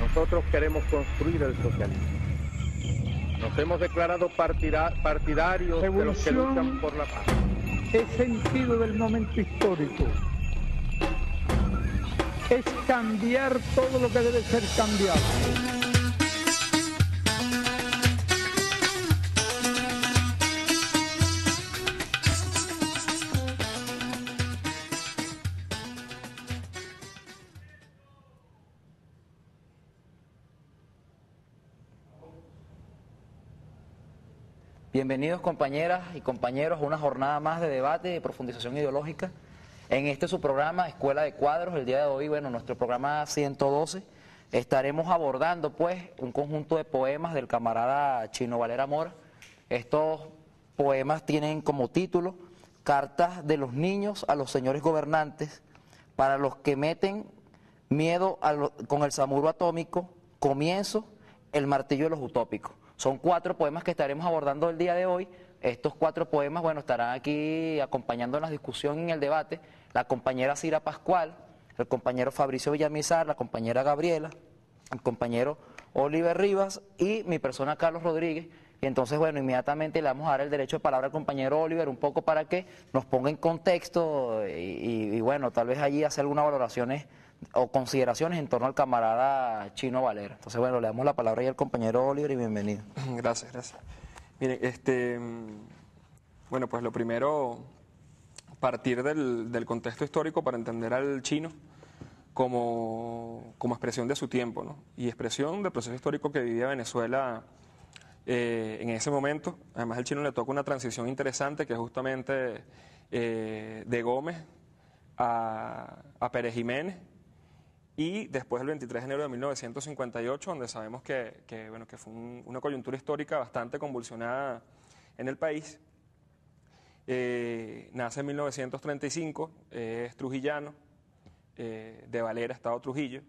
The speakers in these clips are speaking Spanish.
Nosotros queremos construir el socialismo. Nos hemos declarado partidarios de los que luchan por la paz. Es sentido del momento histórico. Es cambiar todo lo que debe ser cambiado. Bienvenidos compañeras y compañeros a una jornada más de debate de profundización ideológica. En este su programa, Escuela de Cuadros, el día de hoy, bueno, nuestro programa 112, estaremos abordando pues un conjunto de poemas del camarada Chino Valera Mora. Estos poemas tienen como título Cartas de los niños a los señores gobernantes, para los que meten miedo con el samuro atómico, comienzo, el martillo de los utópicos. Son cuatro poemas que estaremos abordando el día de hoy. Estos cuatro poemas, bueno, estarán aquí acompañando la discusión en el debate la compañera Cira Pascual, el compañero Fabricio Villamizar, la compañera Gabriela, el compañero Oliver Rivas y mi persona Carlos Rodríguez. Y entonces, bueno, inmediatamente le vamos a dar el derecho de palabra al compañero Oliver un poco para que nos ponga en contexto y, bueno, tal vez allí hace algunas valoraciones o consideraciones en torno al camarada Chino Valera. Entonces, bueno, le damos la palabra y al compañero Oliver y bienvenido. Gracias, gracias. Miren, este, mm, bueno, pues lo primero, partir del, contexto histórico para entender al chino como, expresión de su tiempo, ¿no? Y expresión del proceso histórico que vivía Venezuela eh, en ese momento. Además, al chino le toca una transición interesante que es justamente eh, de Gómez a, a Pérez Jiménez y después el 23 de enero de 1958, donde sabemos que, bueno, que fue una coyuntura histórica bastante convulsionada en el país. Eh, nace en 1935, eh, es trujillano, eh, de Valera, Estado Trujillo,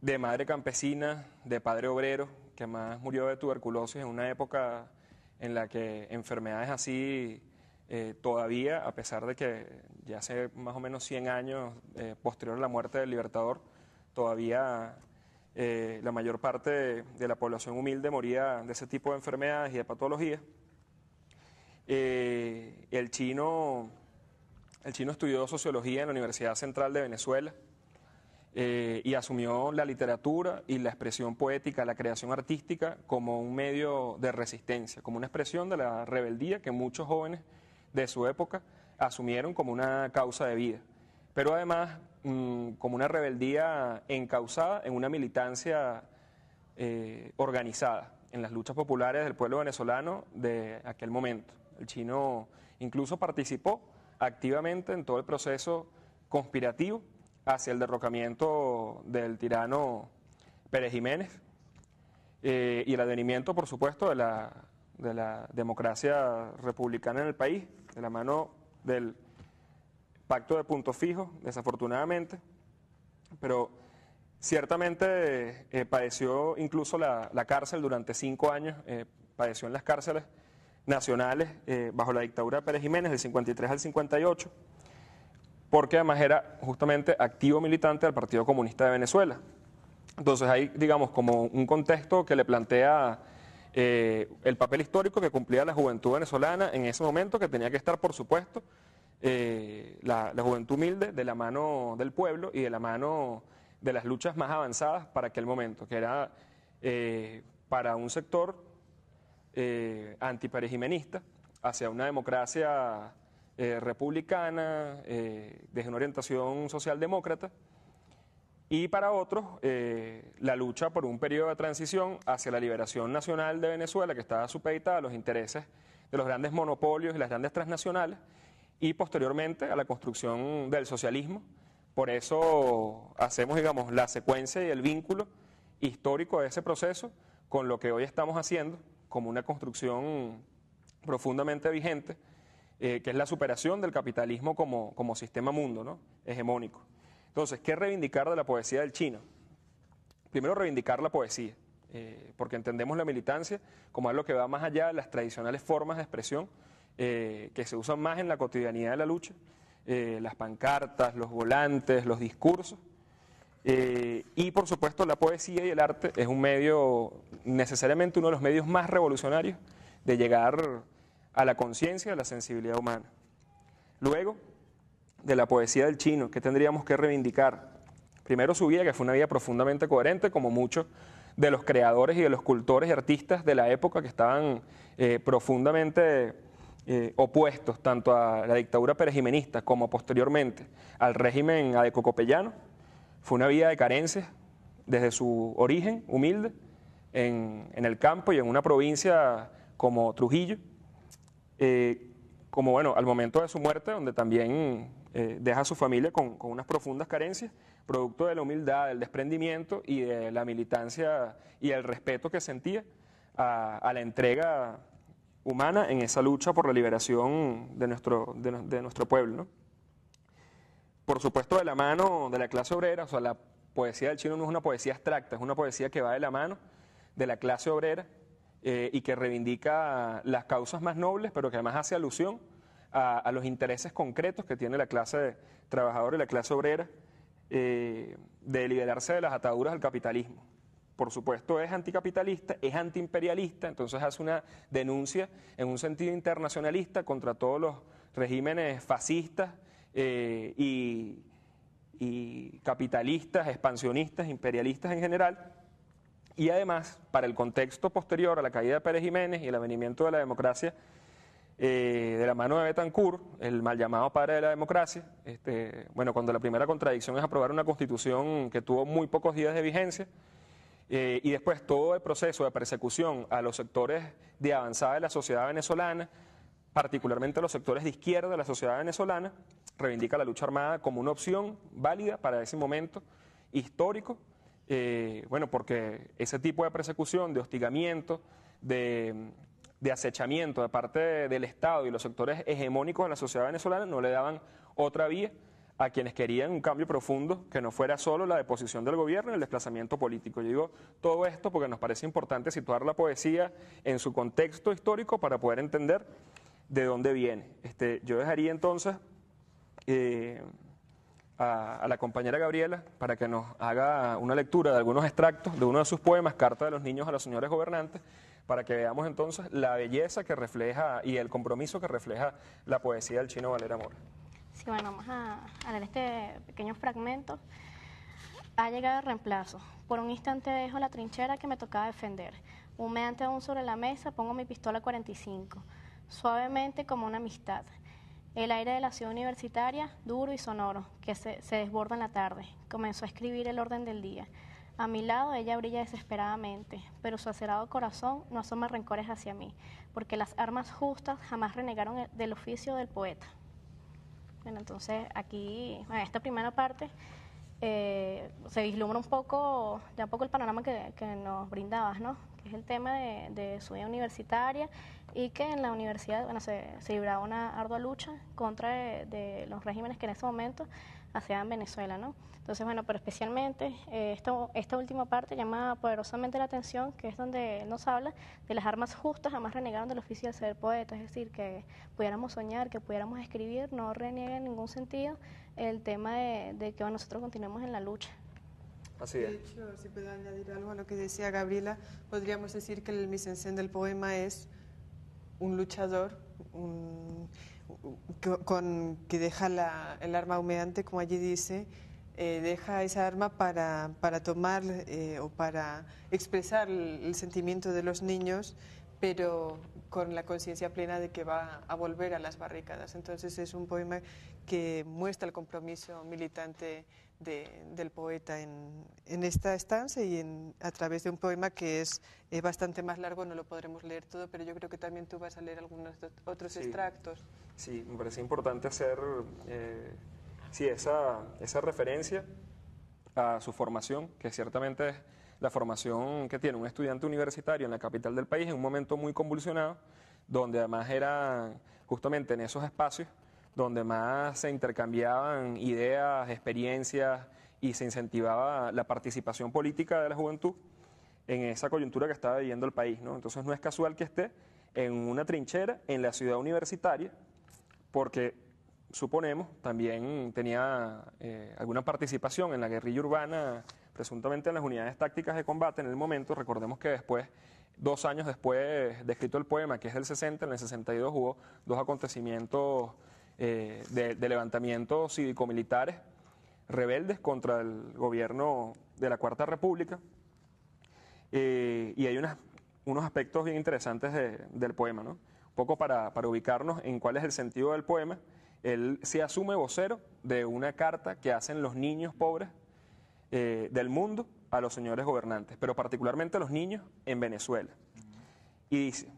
de madre campesina, de padre obrero, que más murió de tuberculosis en una época en la que enfermedades así eh, todavía, a pesar de que ya hace más o menos 100 años eh, posterior a la muerte del Libertador, todavía eh, la mayor parte de, la población humilde moría de ese tipo de enfermedades y de patologías. el, chino, el chino estudió sociología en la Universidad Central de Venezuela. y asumió la literatura y la expresión poética, la creación artística, como un medio de resistencia, como una expresión de la rebeldía que muchos jóvenes de su época asumieron como una causa de vida, pero además mm, como una rebeldía encausada en una militancia eh, organizada en las luchas populares del pueblo venezolano de aquel momento. El chino incluso participó activamente en todo el proceso conspirativo hacia el derrocamiento del tirano Pérez Jiménez eh, y el advenimiento, por supuesto, de la, de la democracia republicana en el país de la mano del pacto de punto fijo, desafortunadamente, pero ciertamente eh, padeció incluso la, cárcel durante cinco años, eh, padeció en las cárceles nacionales eh, bajo la dictadura de Pérez Jiménez del 53 al 58, porque además era justamente activo militante del Partido Comunista de Venezuela. Entonces hay, digamos, como un contexto que le plantea eh, el papel histórico que cumplía la juventud venezolana en ese momento, que tenía que estar, por supuesto, eh, la, juventud humilde de la mano del pueblo y de la mano de las luchas más avanzadas para aquel momento, que era eh, para un sector eh, hacia una democracia republicana, desde una orientación socialdemócrata y para otros eh, la lucha por un periodo de transición hacia la liberación nacional de Venezuela, que estaba supeditada a los intereses de los grandes monopolios y las grandes transnacionales, y posteriormente a la construcción del socialismo. Por eso hacemos, digamos, la secuencia y el vínculo histórico de ese proceso con lo que hoy estamos haciendo como una construcción profundamente vigente, eh, que es la superación del capitalismo como, como sistema mundo, ¿no? hegemónico. Entonces, ¿qué reivindicar de la poesía del chino? Primero, reivindicar la poesía, eh, porque entendemos la militancia como algo que va más allá de las tradicionales formas de expresión eh, que se usan más en la cotidianidad de la lucha, eh, las pancartas, los volantes, los discursos. y por supuesto la poesía y el arte es un medio, necesariamente uno de los medios más revolucionarios de llegar a la conciencia, a la sensibilidad humana. Luego, de la poesía del chino, que tendríamos que reivindicar. Primero su vida, que fue una vida profundamente coherente, como muchos de los creadores y de los cultores y artistas de la época que estaban eh, profundamente eh, opuestos tanto a la dictadura perejimenista como posteriormente al régimen adecocopellano. Fue una vida de carencias desde su origen humilde en, el campo y en una provincia como Trujillo, eh, como bueno, al momento de su muerte, donde también eh, deja a su familia con, unas profundas carencias, producto de la humildad, del desprendimiento y de la militancia y el respeto que sentía a, la entrega humana en esa lucha por la liberación de nuestro, de, nuestro pueblo. Por supuesto, de la mano de la clase obrera, o sea, la poesía del chino no es una poesía abstracta, es una poesía que va de la mano de la clase obrera eh, y que reivindica las causas más nobles, pero que además hace alusión a, los intereses concretos que tiene la clase trabajadora y la clase obrera eh, de liberarse de las ataduras del capitalismo. Por supuesto es anticapitalista, es antiimperialista, entonces hace una denuncia en un sentido internacionalista contra todos los regímenes fascistas eh, y, y capitalistas, expansionistas, imperialistas en general. Y además, para el contexto posterior a la caída de Pérez Jiménez y el avenimiento de la democracia eh, de la mano de Betancourt, el mal llamado padre de la democracia, este, bueno, cuando la primera contradicción es aprobar una constitución que tuvo muy pocos días de vigencia, eh, y después todo el proceso de persecución a los sectores de avanzada de la sociedad venezolana, particularmente a los sectores de izquierda de la sociedad venezolana, reivindica la lucha armada como una opción válida para ese momento histórico, eh, bueno, porque ese tipo de persecución, de hostigamiento, de de acechamiento de parte del Estado y los sectores hegemónicos de la sociedad venezolana no le daban otra vía a quienes querían un cambio profundo que no fuera solo la deposición del gobierno y el desplazamiento político. Yo digo todo esto porque nos parece importante situar la poesía en su contexto histórico para poder entender de dónde viene. Este, yo dejaría entonces eh, a, a, la compañera Gabriela para que nos haga una lectura de algunos extractos de uno de sus poemas, Carta de los Niños a los Señores Gobernantes, para que veamos entonces la belleza que refleja y el compromiso que refleja la poesía del chino valer amor. Sí, bueno, vamos a, leer este pequeño fragmento. Ha llegado el reemplazo. Por un instante dejo la trinchera que me tocaba defender. Humeante aún sobre la mesa pongo mi pistola 45, suavemente como una amistad. El aire de la ciudad universitaria, duro y sonoro, que se desborda en la tarde. Comenzó a escribir el orden del día. A mi lado ella brilla desesperadamente, pero su acerado corazón no asoma rencores hacia mí, porque las armas justas jamás renegaron del oficio del poeta. Bueno, entonces aquí, en esta primera parte, eh, se vislumbra un poco, ya un poco el panorama que, nos brindabas, ¿no? Que es el tema de, su vida universitaria y que en la universidad, se, libraba una ardua lucha contra eh, los regímenes que en ese momento hacia Venezuela, ¿no? Entonces, bueno, pero especialmente eh, esta última parte llama poderosamente la atención, que es donde nos habla de las armas justas, jamás renegaron del oficio de ser poeta, es decir, que pudiéramos soñar, que pudiéramos escribir, no reniega en ningún sentido el tema de, que nosotros continuemos en la lucha. Así es. De hecho, si puedo añadir algo a lo que decía Gabriela, podríamos decir que el misencén del poema es un luchador, un con que deja la, el arma humeante, como allí dice, eh, deja esa arma para, para tomar eh, o para expresar el, el, sentimiento de los niños, pero con la conciencia plena de que va a volver a las barricadas. Entonces es un poema que muestra el compromiso militante del poeta en, esta estancia y a través de un poema que es eh, bastante más largo, no lo podremos leer todo, pero yo creo que también tú vas a leer algunos otros extractos. Sí, me parece importante hacer eh, sí, esa, esa, referencia a su formación, que ciertamente es la formación que tiene un estudiante universitario en la capital del país en un momento muy convulsionado, donde además era justamente en esos espacios donde más se intercambiaban ideas, experiencias y se incentivaba la participación política de la juventud en esa coyuntura que estaba viviendo el país. ¿no? Entonces no es casual que esté en una trinchera en la ciudad universitaria, porque suponemos también tenía eh, alguna participación en la guerrilla urbana, presuntamente en las unidades tácticas de combate en el momento. Recordemos que después dos años después de escrito el poema, que es del 60, en el 62 hubo dos acontecimientos eh, de, levantamientos cívico-militares rebeldes contra el gobierno de la Cuarta República. Eh, y hay unos aspectos bien interesantes del poema, ¿no? Un poco para, ubicarnos en cuál es el sentido del poema. Él se asume vocero de una carta que hacen los niños pobres eh, del mundo a los señores gobernantes, pero particularmente los niños en Venezuela. Y dice,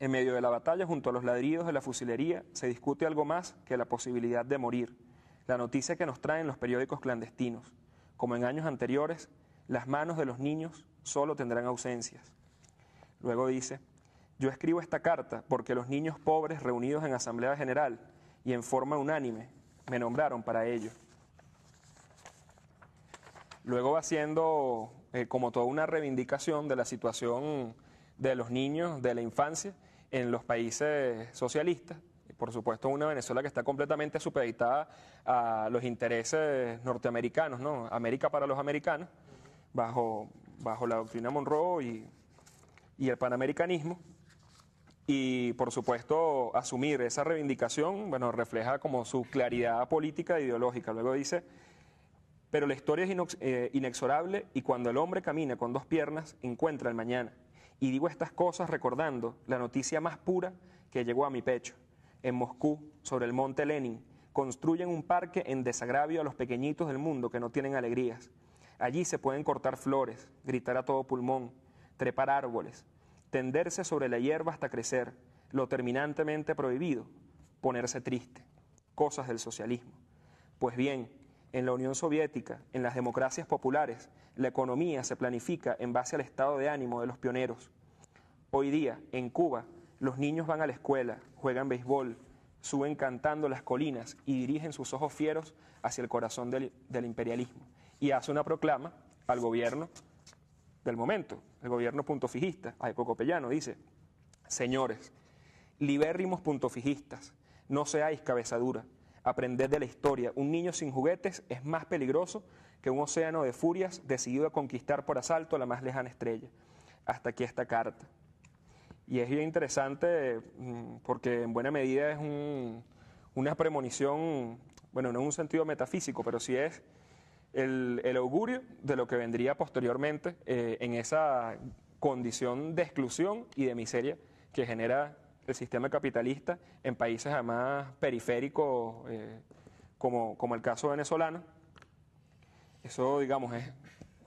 en medio de la batalla, junto a los ladridos de la fusilería, se discute algo más que la posibilidad de morir, la noticia que nos traen los periódicos clandestinos. Como en años anteriores, las manos de los niños solo tendrán ausencias. Luego dice, yo escribo esta carta porque los niños pobres reunidos en Asamblea General y en forma unánime me nombraron para ello. Luego va siendo eh, como toda una reivindicación de la situación de los niños, de la infancia, en los países socialistas, por supuesto, una Venezuela que está completamente supeditada a los intereses norteamericanos, ¿no? América para los americanos, bajo, bajo la doctrina Monroe y, el panamericanismo. Y, por supuesto, asumir esa reivindicación, bueno, refleja como su claridad política e ideológica. Luego dice, pero la historia es eh, inexorable y cuando el hombre camina con dos piernas, encuentra el mañana. Y digo estas cosas recordando la noticia más pura que llegó a mi pecho. En Moscú, sobre el monte Lenin, construyen un parque en desagravio a los pequeñitos del mundo que no tienen alegrías. Allí se pueden cortar flores, gritar a todo pulmón, trepar árboles, tenderse sobre la hierba hasta crecer, lo terminantemente prohibido, ponerse triste, cosas del socialismo. Pues bien, en la Unión Soviética, en las democracias populares, la economía se planifica en base al estado de ánimo de los pioneros. Hoy día, en Cuba, los niños van a la escuela, juegan béisbol, suben cantando las colinas y dirigen sus ojos fieros hacia el corazón del, imperialismo. Y hace una proclama al gobierno del momento, el gobierno punto puntofijista, a Pellano dice, señores, libérrimos fijistas, no seáis cabezadura, aprender de la historia. Un niño sin juguetes es más peligroso que un océano de furias decidido a conquistar por asalto la más lejana estrella. Hasta aquí esta carta. Y es bien interesante mm, porque en buena medida es una premonición, bueno, no en un sentido metafísico, pero sí es el, augurio de lo que vendría posteriormente eh, en esa condición de exclusión y de miseria que genera el sistema capitalista en países además periféricos, eh, como, el caso venezolano. Eso, digamos, es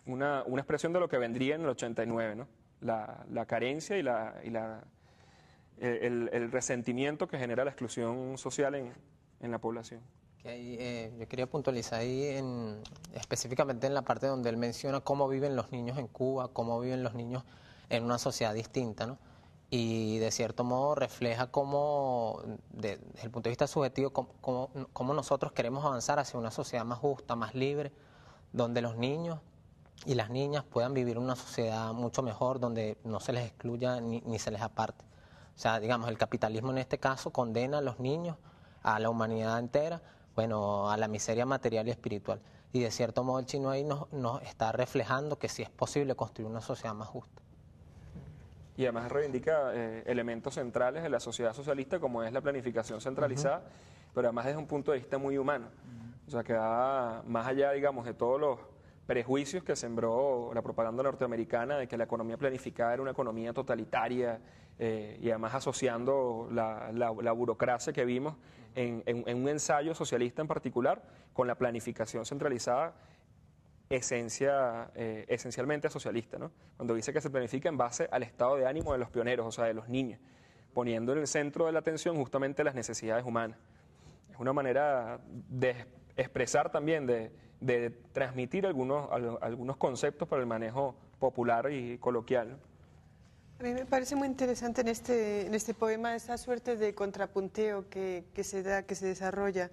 una, expresión de lo que vendría en el 89, ¿no? La, la carencia y, la, el, resentimiento que genera la exclusión social en, la población. Eh, yo quería puntualizar ahí específicamente en la parte donde él menciona cómo viven los niños en Cuba, cómo viven los niños en una sociedad distinta, ¿no? y de cierto modo refleja cómo, desde el punto de vista subjetivo, cómo, nosotros queremos avanzar hacia una sociedad más justa, más libre, donde los niños y las niñas puedan vivir una sociedad mucho mejor, donde no se les excluya ni, se les aparte. O sea, digamos, el capitalismo en este caso condena a los niños, a la humanidad entera, bueno, a la miseria material y espiritual. Y de cierto modo el chino ahí nos, nos está reflejando que sí es posible construir una sociedad más justa y además reivindica eh, elementos centrales de la sociedad socialista como es la planificación centralizada, pero además desde un punto de vista muy humano. O sea, que va más allá, digamos, de todos los prejuicios que sembró la propaganda norteamericana de que la economía planificada era una economía totalitaria eh, y además asociando la, burocracia que vimos en un ensayo socialista en particular con la planificación centralizada esencia, eh, esencialmente socialista, ¿no? Cuando dice que se planifica en base al estado de ánimo de los pioneros, o sea, de los niños, poniendo en el centro de la atención justamente las necesidades humanas. Es una manera de expresar también, de, transmitir algunos, algunos conceptos para el manejo popular y coloquial. A mí me parece muy interesante en este, en este poema esa suerte de contrapunteo que, se da, que se desarrolla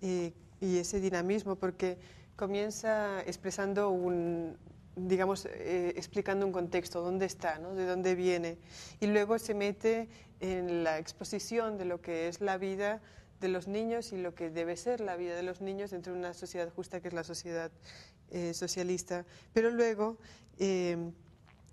eh, y ese dinamismo, porque comienza expresando un, digamos, eh, explicando un contexto, dónde está, de dónde viene, y luego se mete en la exposición de lo que es la vida de los niños y lo que debe ser la vida de los niños dentro de una sociedad justa que es la sociedad eh, socialista. Pero luego em,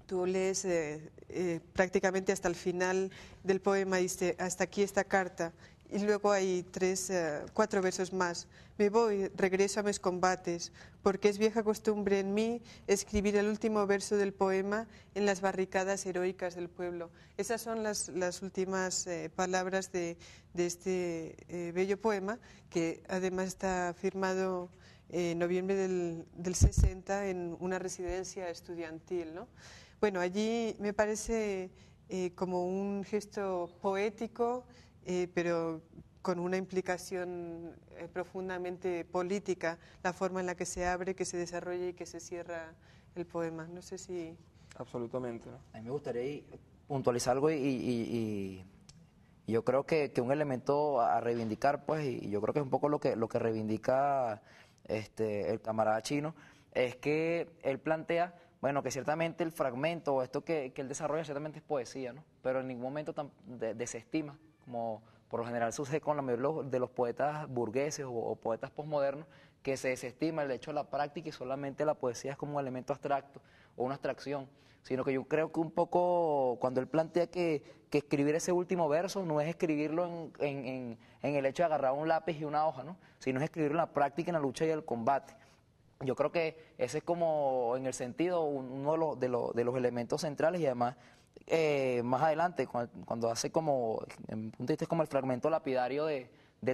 tú lees eh, prácticamente hasta el final del poema, dice, hasta aquí esta carta, y luego hay tres, eh, cuatro versos más. Me voy, regreso a mis combates, porque es vieja costumbre en mí escribir el último verso del poema en las barricadas heroicas del pueblo. Esas son las, últimas eh, palabras de, este eh, bello poema, que además está firmado en noviembre del, 60 en una residencia estudiantil. Bueno, allí me parece como un gesto poético eh, pero con una implicación eh, profundamente política, la forma en la que se abre, que se desarrolla y que se cierra el poema. No sé si... Absolutamente. A mí me gustaría puntualizar algo y, yo creo que, un elemento a reivindicar, pues, y yo creo que es un poco lo que, lo que reivindica este, el camarada chino, es que él plantea, bueno, que ciertamente el fragmento o esto que, que él desarrolla ciertamente es poesía, ¿no? Pero en ningún momento desestima como por lo general sucede con la mayoría de los poetas burgueses o, poetas posmodernos, que se desestima el hecho de la práctica y solamente la poesía es como un elemento abstracto o una abstracción, sino que yo creo que un poco cuando él plantea que, que escribir ese último verso no es escribirlo en, en, en, el hecho de agarrar un lápiz y una hoja, ¿no? sino es escribirlo en la práctica, en la lucha y el combate. Yo creo que ese es como en el sentido uno de los, de los elementos centrales y además eh, más adelante, cuando, hace como, en punto de es como el fragmento lapidario de,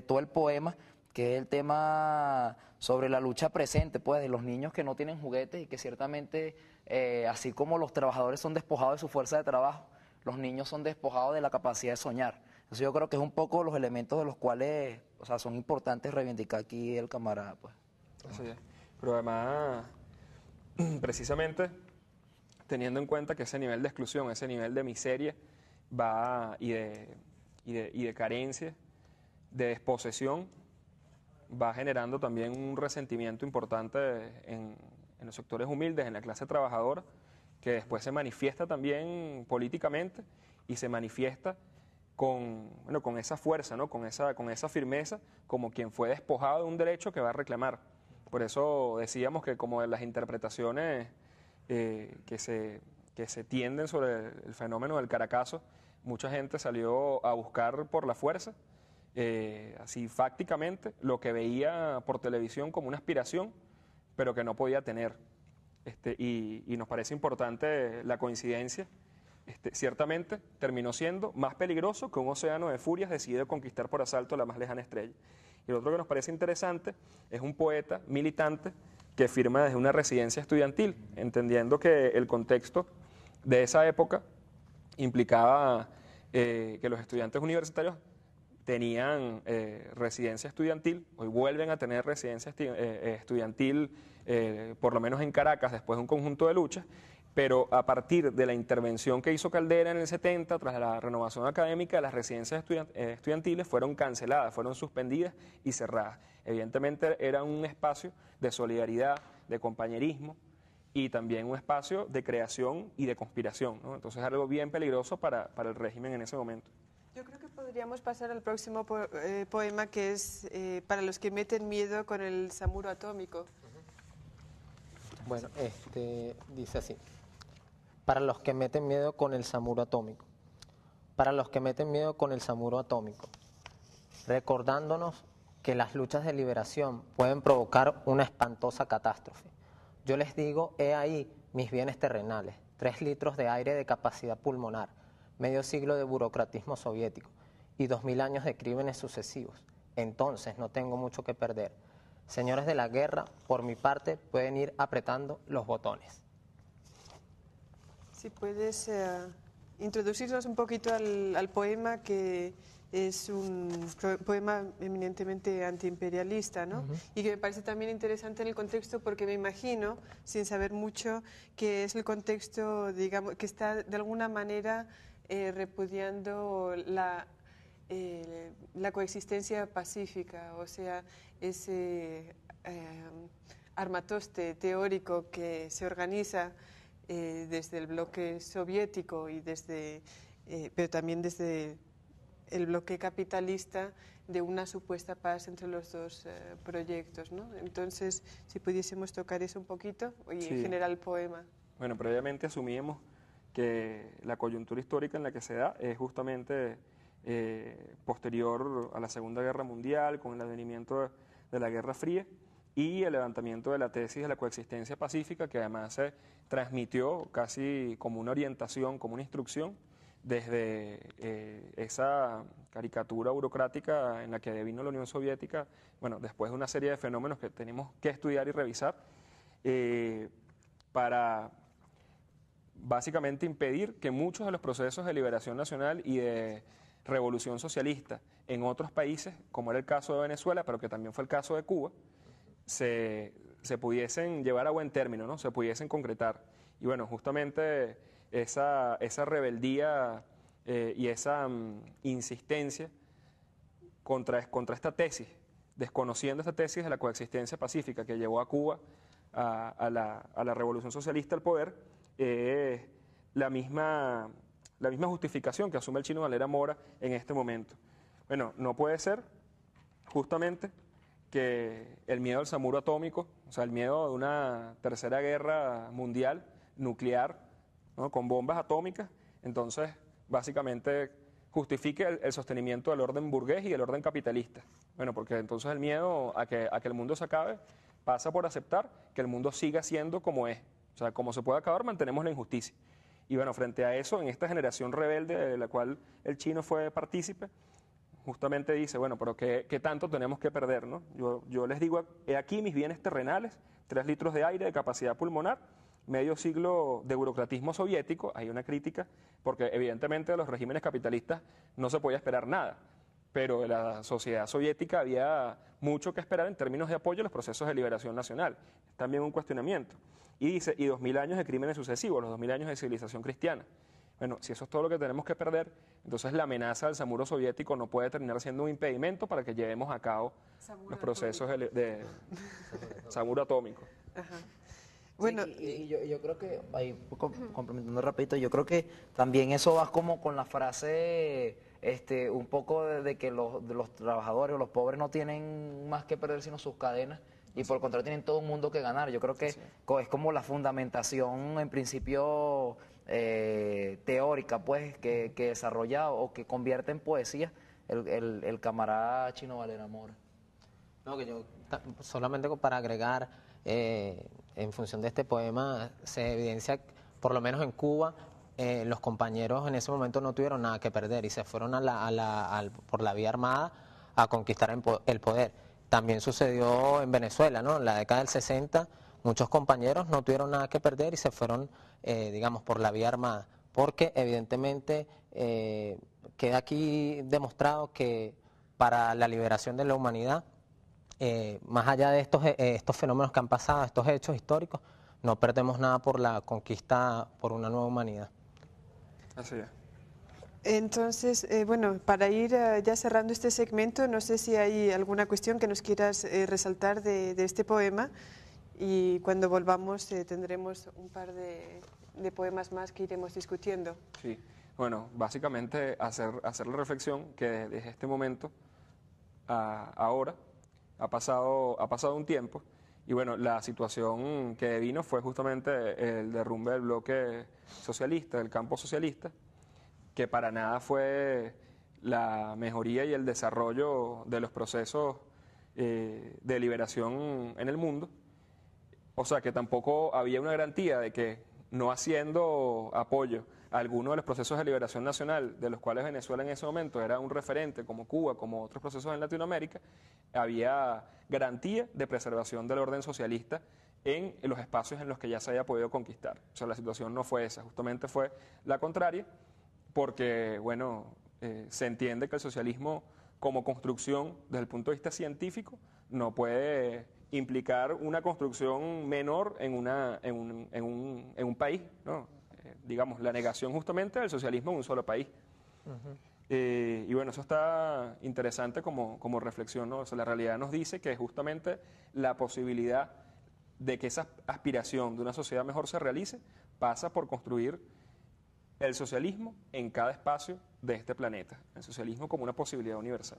todo el poema, que es el tema sobre la lucha presente, pues, de los niños que no tienen juguetes y que ciertamente, eh, así como los trabajadores son despojados de su fuerza de trabajo, los niños son despojados de la capacidad de soñar. Entonces yo creo que es un poco los elementos de los cuales, o sea, son importantes reivindicar aquí el camarada, pues. Pero además, precisamente, teniendo en cuenta que ese nivel de exclusión, ese nivel de miseria va y de, carencia, de desposesión, va generando también un resentimiento importante en, los sectores humildes, en la clase trabajadora, que después se manifiesta también políticamente y se manifiesta con, bueno, con esa fuerza, ¿no? con, esa, con esa firmeza, como quien fue despojado de un derecho que va a reclamar. Por eso decíamos que como en las interpretaciones eh, que, se, que se tienden sobre el fenómeno del caracazo. Mucha gente salió a buscar por la fuerza, eh, así fácticamente, lo que veía por televisión como una aspiración, pero que no podía tener. Este, y, nos parece importante la coincidencia. Este, ciertamente terminó siendo más peligroso que un océano de furias decidido conquistar por asalto la más lejana estrella. Y lo otro que nos parece interesante es un poeta militante que firma desde una residencia estudiantil, entendiendo que el contexto de esa época implicaba eh, que los estudiantes universitarios tenían eh, residencia estudiantil, hoy vuelven a tener residencia eh, estudiantil, por lo menos en Caracas, después de un conjunto de luchas, pero a partir de la intervención que hizo Caldera en el 70, tras la renovación académica, las residencias estudiantiles fueron canceladas, fueron suspendidas y cerradas. Evidentemente era un espacio de solidaridad, de compañerismo y también un espacio de creación y de conspiración. Entonces algo bien peligroso para, para el régimen en ese momento. Yo creo que podríamos pasar al próximo eh, poema que es eh, para los que meten miedo con el samuro atómico. Bueno, este dice así. Para los que meten miedo con el samuro atómico. Para los que meten miedo con el samuro atómico. Recordándonos que las luchas de liberación pueden provocar una espantosa catástrofe. Yo les digo, he ahí mis bienes terrenales, tres litros de aire de capacidad pulmonar, medio siglo de burocratismo soviético y dos mil años de crímenes sucesivos. Entonces no tengo mucho que perder. Señores de la guerra, por mi parte, pueden ir apretando los botones. Si puedes eh, introducirnos un poquito al poema que, es un poema eminentemente antiimperialista, ¿no? Y que me parece también interesante en el contexto porque me imagino, sin saber mucho, que es el contexto, digamos, que está de alguna manera eh, repudiando la, la coexistencia pacífica, o sea, ese eh, armatoste teórico que se organiza eh, desde el bloque soviético y desde, pero también desde el bloque capitalista de una supuesta paz entre los dos eh, proyectos. Entonces, si pudiésemos tocar eso un poquito, y en general poema. Bueno, previamente asumimos que la coyuntura histórica en la que se da es justamente eh, posterior a la Segunda Guerra Mundial, con el advenimiento de la Guerra Fría y el levantamiento de la tesis de la coexistencia pacífica, que además se transmitió casi como una orientación, como una instrucción desde eh, esa caricatura burocrática en la que vino la Unión Soviética, bueno, después de una serie de fenómenos que tenemos que estudiar y revisar, eh, para básicamente impedir que muchos de los procesos de liberación nacional y de revolución socialista en otros países, como era el caso de Venezuela, pero que también fue el caso de Cuba, se, pudiesen llevar a buen término, ¿no? se pudiesen concretar. Y bueno, justamente esa, rebeldía eh, y esa mm, insistencia contra, contra esta tesis, desconociendo esta tesis de la coexistencia pacífica que llevó a Cuba a, la, revolución socialista al poder, es eh, la, misma, la misma justificación que asume el chino Valera Mora en este momento. Bueno, no puede ser justamente que el miedo al samuro atómico, o sea, el miedo de una tercera guerra mundial nuclear, con bombas atómicas. Entonces, básicamente justifique el, sostenimiento del orden burgués y el orden capitalista. Bueno, porque entonces el miedo a que, a que el mundo se acabe pasa por aceptar que el mundo siga siendo como es. O sea, como se puede acabar, mantenemos la injusticia. Y bueno, frente a eso, en esta generación rebelde de la cual el chino fue partícipe, justamente dice, bueno, pero ¿qué, qué tanto tenemos que perder? ¿no? Yo, yo les digo, he aquí mis bienes terrenales, tres litros de aire de capacidad pulmonar, medio siglo de burocratismo soviético, hay una crítica, porque evidentemente de los regímenes capitalistas no se podía esperar nada, pero de la sociedad soviética había mucho que esperar en términos de apoyo a los procesos de liberación nacional. También un cuestionamiento. Y dice, y 2000 años de crímenes sucesivos, los 2000 años de civilización cristiana. Bueno, si eso es todo lo que tenemos que perder, entonces la amenaza del samuro soviético no puede terminar siendo un impedimento para que llevemos a cabo los procesos de, de samuro atómico. Ajá. Bueno, y, yo, creo que, ahí comprometiendo rapidito, yo creo que también eso va como con la frase este, un poco de, que los, los trabajadores o los pobres no tienen más que perder sino sus cadenas y por el contrario tienen todo el mundo que ganar. Yo creo que es como la fundamentación en principio eh, teórica pues que, que, desarrolla o que convierte en poesía el, camarada chino Valera Mora. No, que yo solamente para agregar... Eh, en función de este poema se evidencia, por lo menos en Cuba, eh, los compañeros en ese momento no tuvieron nada que perder y se fueron por la vía armada a conquistar el poder. También sucedió en Venezuela, ¿no? En la década del 60 muchos compañeros no tuvieron nada que perder y se fueron, eh, digamos, por la vía armada, porque evidentemente eh, queda aquí demostrado que para la liberación de la humanidad eh, más allá de estos, eh, estos fenómenos que han pasado, estos hechos históricos, no perdemos nada por la conquista, por una nueva humanidad. Así es. Entonces, eh, bueno, para ir ya cerrando este segmento, no sé si hay alguna cuestión que nos quieras resaltar de, este poema y cuando volvamos tendremos un par de, poemas más que iremos discutiendo. Sí, bueno, básicamente hacer, hacer la reflexión que desde este momento a ahora ha pasado, ha pasado un tiempo. Y bueno, la situación que vino fue justamente el derrumbe del bloque socialista, del campo socialista, que para nada fue la mejoría y el desarrollo de los procesos eh, de liberación en el mundo. O sea que tampoco había una garantía de que no haciendo apoyo a alguno de los procesos de liberación nacional, de los cuales Venezuela en ese momento era un referente, como Cuba, como otros procesos en Latinoamérica, había garantía de preservación del orden socialista en los espacios en los que ya se había podido conquistar. O sea, la situación no fue esa, justamente fue la contraria, porque, bueno, eh, se entiende que el socialismo como construcción, desde el punto de vista científico, no puede implicar una construcción menor en, una, en, un, en, un, en un país, eh, digamos, la negación justamente del socialismo en un solo país. Eh, y bueno, eso está interesante como, reflexión, ¿no? la realidad nos dice que justamente la posibilidad de que esa aspiración de una sociedad mejor se realice pasa por construir el socialismo en cada espacio de este planeta, el socialismo como una posibilidad universal.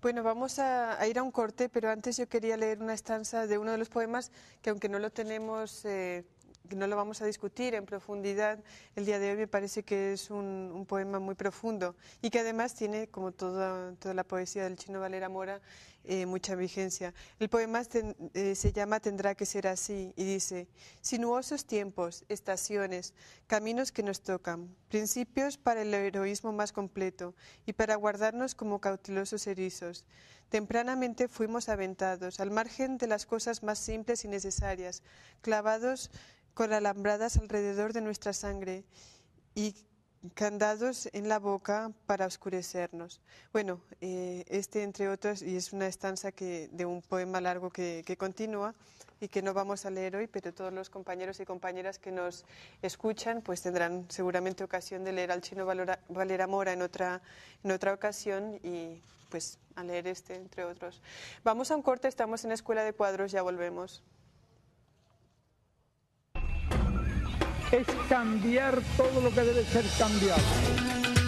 Bueno, vamos a, ir a un corte, pero antes yo quería leer una estanza de uno de los poemas que aunque no lo tenemos... Eh, no lo vamos a discutir en profundidad el día de hoy, me parece que es un, poema muy profundo y que además tiene, como toda, toda la poesía del chino Valera Mora, eh, mucha vigencia. El poema eh, se llama Tendrá que ser así y dice, sinuosos tiempos, estaciones, caminos que nos tocan, principios para el heroísmo más completo y para guardarnos como cautelosos erizos. Tempranamente fuimos aventados, al margen de las cosas más simples y necesarias, clavados con alambradas alrededor de nuestra sangre y candados en la boca para oscurecernos. Bueno, eh, este entre otros, y es una estanza que, de un poema largo que, continúa y que no vamos a leer hoy, pero todos los compañeros y compañeras que nos escuchan pues tendrán seguramente ocasión de leer al chino Valera Mora en otra, en otra ocasión y pues a leer este entre otros. Vamos a un corte, estamos en Escuela de Cuadros, ya volvemos. es cambiar todo lo que debe ser cambiado.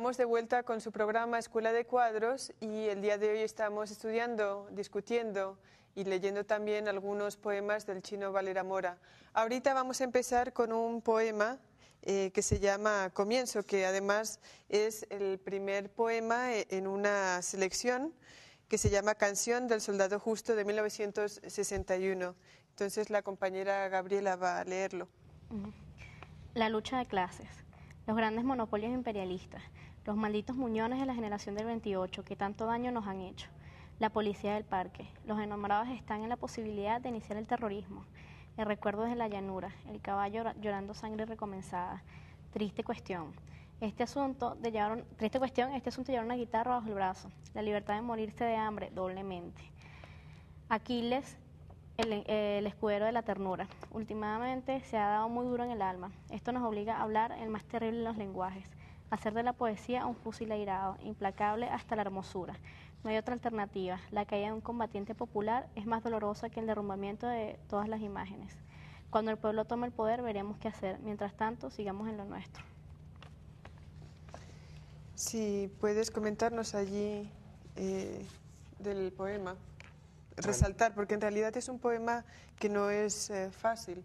estamos de vuelta con su programa Escuela de Cuadros y el día de hoy estamos estudiando, discutiendo y leyendo también algunos poemas del chino Valera Mora. Ahorita vamos a empezar con un poema eh, que se llama Comienzo, que además es el primer poema eh, en una selección que se llama Canción del Soldado Justo de 1961. Entonces la compañera Gabriela va a leerlo. La lucha de clases, los grandes monopolios imperialistas, los malditos muñones de la generación del 28 que tanto daño nos han hecho, la policía del parque, los enamorados están en la posibilidad de iniciar el terrorismo, el recuerdo de la llanura, el caballo llorando sangre recomenzada, triste cuestión. Este asunto de llevar triste cuestión, este asunto una guitarra bajo el brazo, la libertad de morirse de hambre doblemente. Aquiles, el, el, escudero de la ternura. Últimamente se ha dado muy duro en el alma. Esto nos obliga a hablar el más terrible de los lenguajes hacer de la poesía un fusil airado, implacable hasta la hermosura. No hay otra alternativa. La caída de un combatiente popular es más dolorosa que el derrumbamiento de todas las imágenes. Cuando el pueblo tome el poder veremos qué hacer. Mientras tanto, sigamos en lo nuestro. Si puedes comentarnos allí eh, del poema, resaltar, porque en realidad es un poema que no es eh, fácil,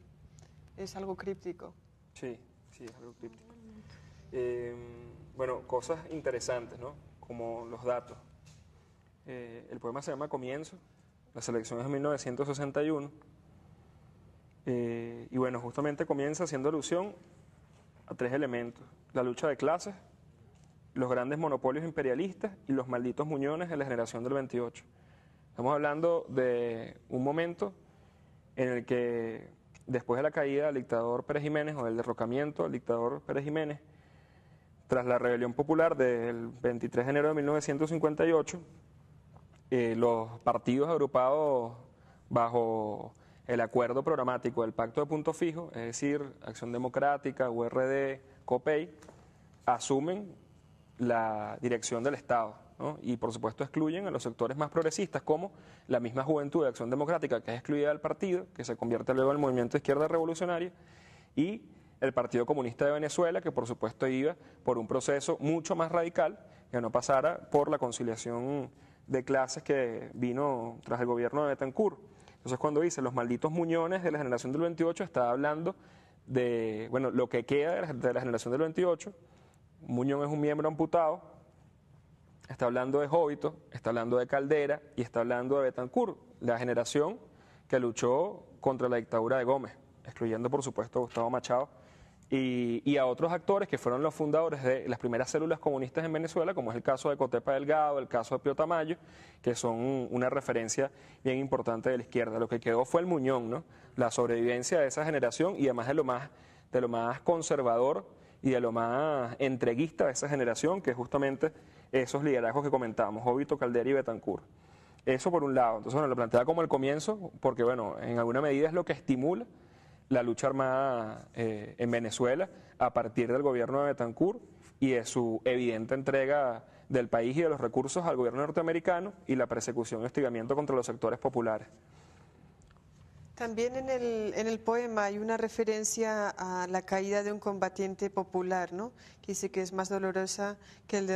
es algo críptico. Sí, sí, es algo críptico. Em, bueno, cosas interesantes, ¿no? Como los datos. Eh, el poema se llama Comienzo, la selección es de 1961. Eh, y bueno, justamente comienza haciendo alusión a tres elementos: la lucha de clases, los grandes monopolios imperialistas y los malditos muñones de la generación del 28. Estamos hablando de un momento en el que, después de la caída del dictador Pérez Jiménez o del derrocamiento del dictador Pérez Jiménez, tras la rebelión popular del 23 de enero de 1958, eh, los partidos agrupados bajo el acuerdo programático del Pacto de Punto Fijo, es decir, Acción Democrática, URD, COPEI, asumen la dirección del Estado. Y por supuesto excluyen a los sectores más progresistas, como la misma Juventud de Acción Democrática, que es excluida del partido, que se convierte luego en el Movimiento Izquierda Revolucionaria, y el Partido Comunista de Venezuela, que por supuesto iba por un proceso mucho más radical, que no pasara por la conciliación de clases que vino tras el gobierno de Betancourt. Entonces cuando dice los malditos muñones de la generación del 28, está hablando de, bueno, lo que queda de la generación del 28, Muñón es un miembro amputado, está hablando de Jóbito, está hablando de Caldera y está hablando de Betancourt, la generación que luchó contra la dictadura de Gómez, excluyendo por supuesto a Gustavo Machado, y, a otros actores que fueron los fundadores de las primeras células comunistas en Venezuela, como es el caso de Cotepa Delgado, el caso de Pío Tamayo, que son una referencia bien importante de la izquierda. Lo que quedó fue el Muñón, La sobrevivencia de esa generación y además de lo más, de lo más conservador y de lo más entreguista de esa generación, que es justamente esos liderazgos que comentábamos, Obito, Caldera y Betancourt. Eso por un lado. Entonces, bueno, lo plantea como el comienzo, porque, bueno, en alguna medida es lo que estimula la lucha armada eh, en Venezuela a partir del gobierno de Betancourt y de su evidente entrega del país y de los recursos al gobierno norteamericano y la persecución y hostigamiento contra los sectores populares. También en el, en el poema hay una referencia a la caída de un combatiente popular, ¿no? que dice que es más dolorosa que el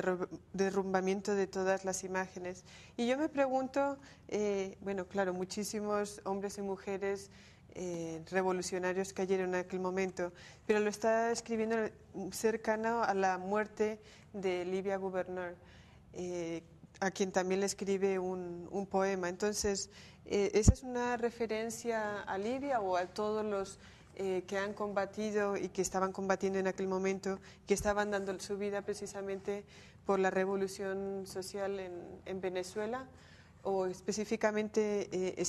derrumbamiento de todas las imágenes. Y yo me pregunto, eh, bueno, claro, muchísimos hombres y mujeres eh, revolucionarios que cayeron en aquel momento, pero lo está escribiendo cercano a la muerte de Libia Gouverneur, eh, a quien también le escribe un, poema. Entonces, eh, ¿esa es una referencia a Libia o a todos los que han combatido y que estaban combatiendo en aquel momento, que estaban dando su vida precisamente por la revolución social en Venezuela? o específicamente eh,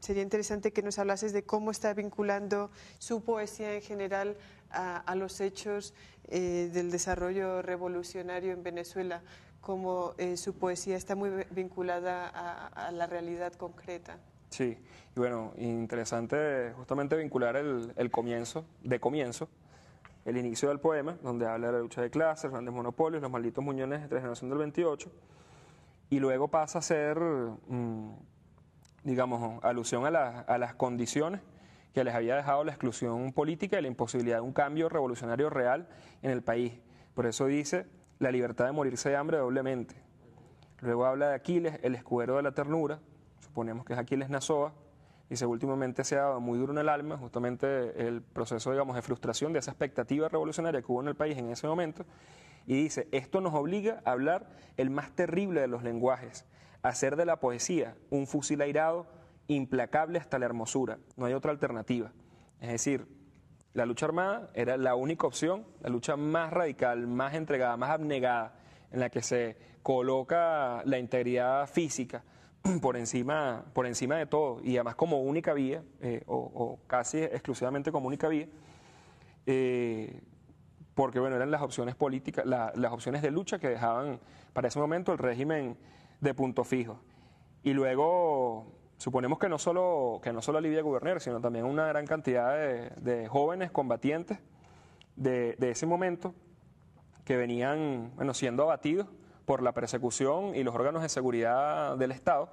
sería interesante que nos hablases de cómo está vinculando su poesía en general a, los hechos eh, del desarrollo revolucionario en Venezuela, cómo eh, su poesía está muy vinculada a, la realidad concreta. Sí, y bueno, interesante justamente vincular el, el comienzo, de comienzo, el inicio del poema, donde habla de la lucha de clases, grandes monopolios, los malditos muñones de la generación del 28 y luego pasa a ser, mm, digamos, alusión a, las condiciones que les había dejado la exclusión política y la imposibilidad de un cambio revolucionario real en el país. Por eso dice la libertad de morirse de hambre doblemente. Luego habla de Aquiles, el escudero de la ternura, suponemos que es Aquiles Nazoa, dice últimamente se ha dado muy duro en el alma, justamente el proceso, digamos, de frustración de esa expectativa revolucionaria que hubo en el país en ese momento, y dice, esto nos obliga a hablar el más terrible de los lenguajes, a hacer de la poesía un fusil airado implacable hasta la hermosura. No hay otra alternativa. Es decir, la lucha armada era la única opción, la lucha más radical, más entregada, más abnegada, en la que se coloca la integridad física por encima, por encima de todo, y además como única vía, eh, o, casi exclusivamente como única vía, eh, porque bueno, eran las opciones políticas, las opciones de lucha que dejaban para ese momento el régimen de punto fijo. Y luego suponemos que no solo, que no solo sino también una gran cantidad de, jóvenes combatientes de, ese momento que venían bueno, siendo abatidos por la persecución y los órganos de seguridad del Estado.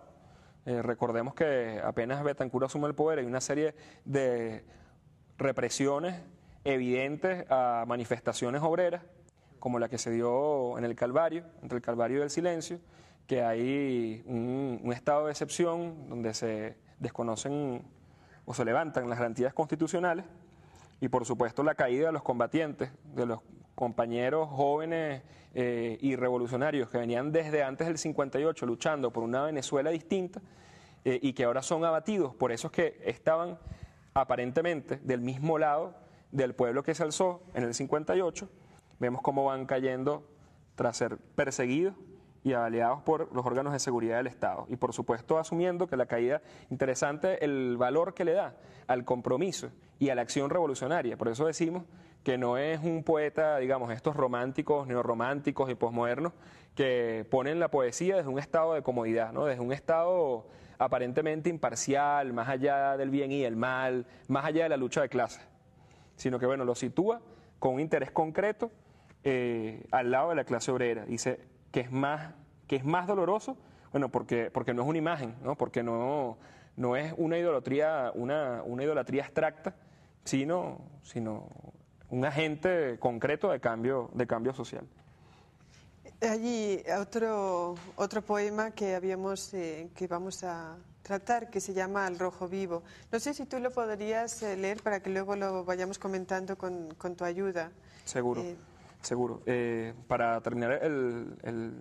Eh, recordemos que apenas Betancur asume el poder, hay una serie de represiones evidentes a manifestaciones obreras, como la que se dio en el Calvario, entre el Calvario del Silencio, que hay un, estado de excepción donde se desconocen o se levantan las garantías constitucionales y por supuesto la caída de los combatientes, de los compañeros jóvenes eh, y revolucionarios que venían desde antes del 58 luchando por una Venezuela distinta eh, y que ahora son abatidos por esos que estaban aparentemente del mismo lado del pueblo que se alzó en el 58, vemos cómo van cayendo tras ser perseguidos y avaliados por los órganos de seguridad del Estado. Y por supuesto asumiendo que la caída, interesante el valor que le da al compromiso y a la acción revolucionaria. Por eso decimos que no es un poeta, digamos, estos románticos, neorrománticos y posmodernos que ponen la poesía desde un estado de comodidad, ¿no? desde un estado aparentemente imparcial, más allá del bien y el mal, más allá de la lucha de clases sino que, bueno, lo sitúa con un interés concreto eh, al lado de la clase obrera. Dice que es más, que es más doloroso, bueno, porque, porque no es una imagen, porque no, no es una idolatría, una, idolatría abstracta, sino, sino un agente concreto de cambio, de cambio social. Allí otro, otro poema que habíamos eh, que vamos a tratar, que se llama Al Rojo Vivo. No sé si tú lo podrías eh, leer para que luego lo vayamos comentando con, tu ayuda. Seguro, eh, seguro. Eh, para terminar el,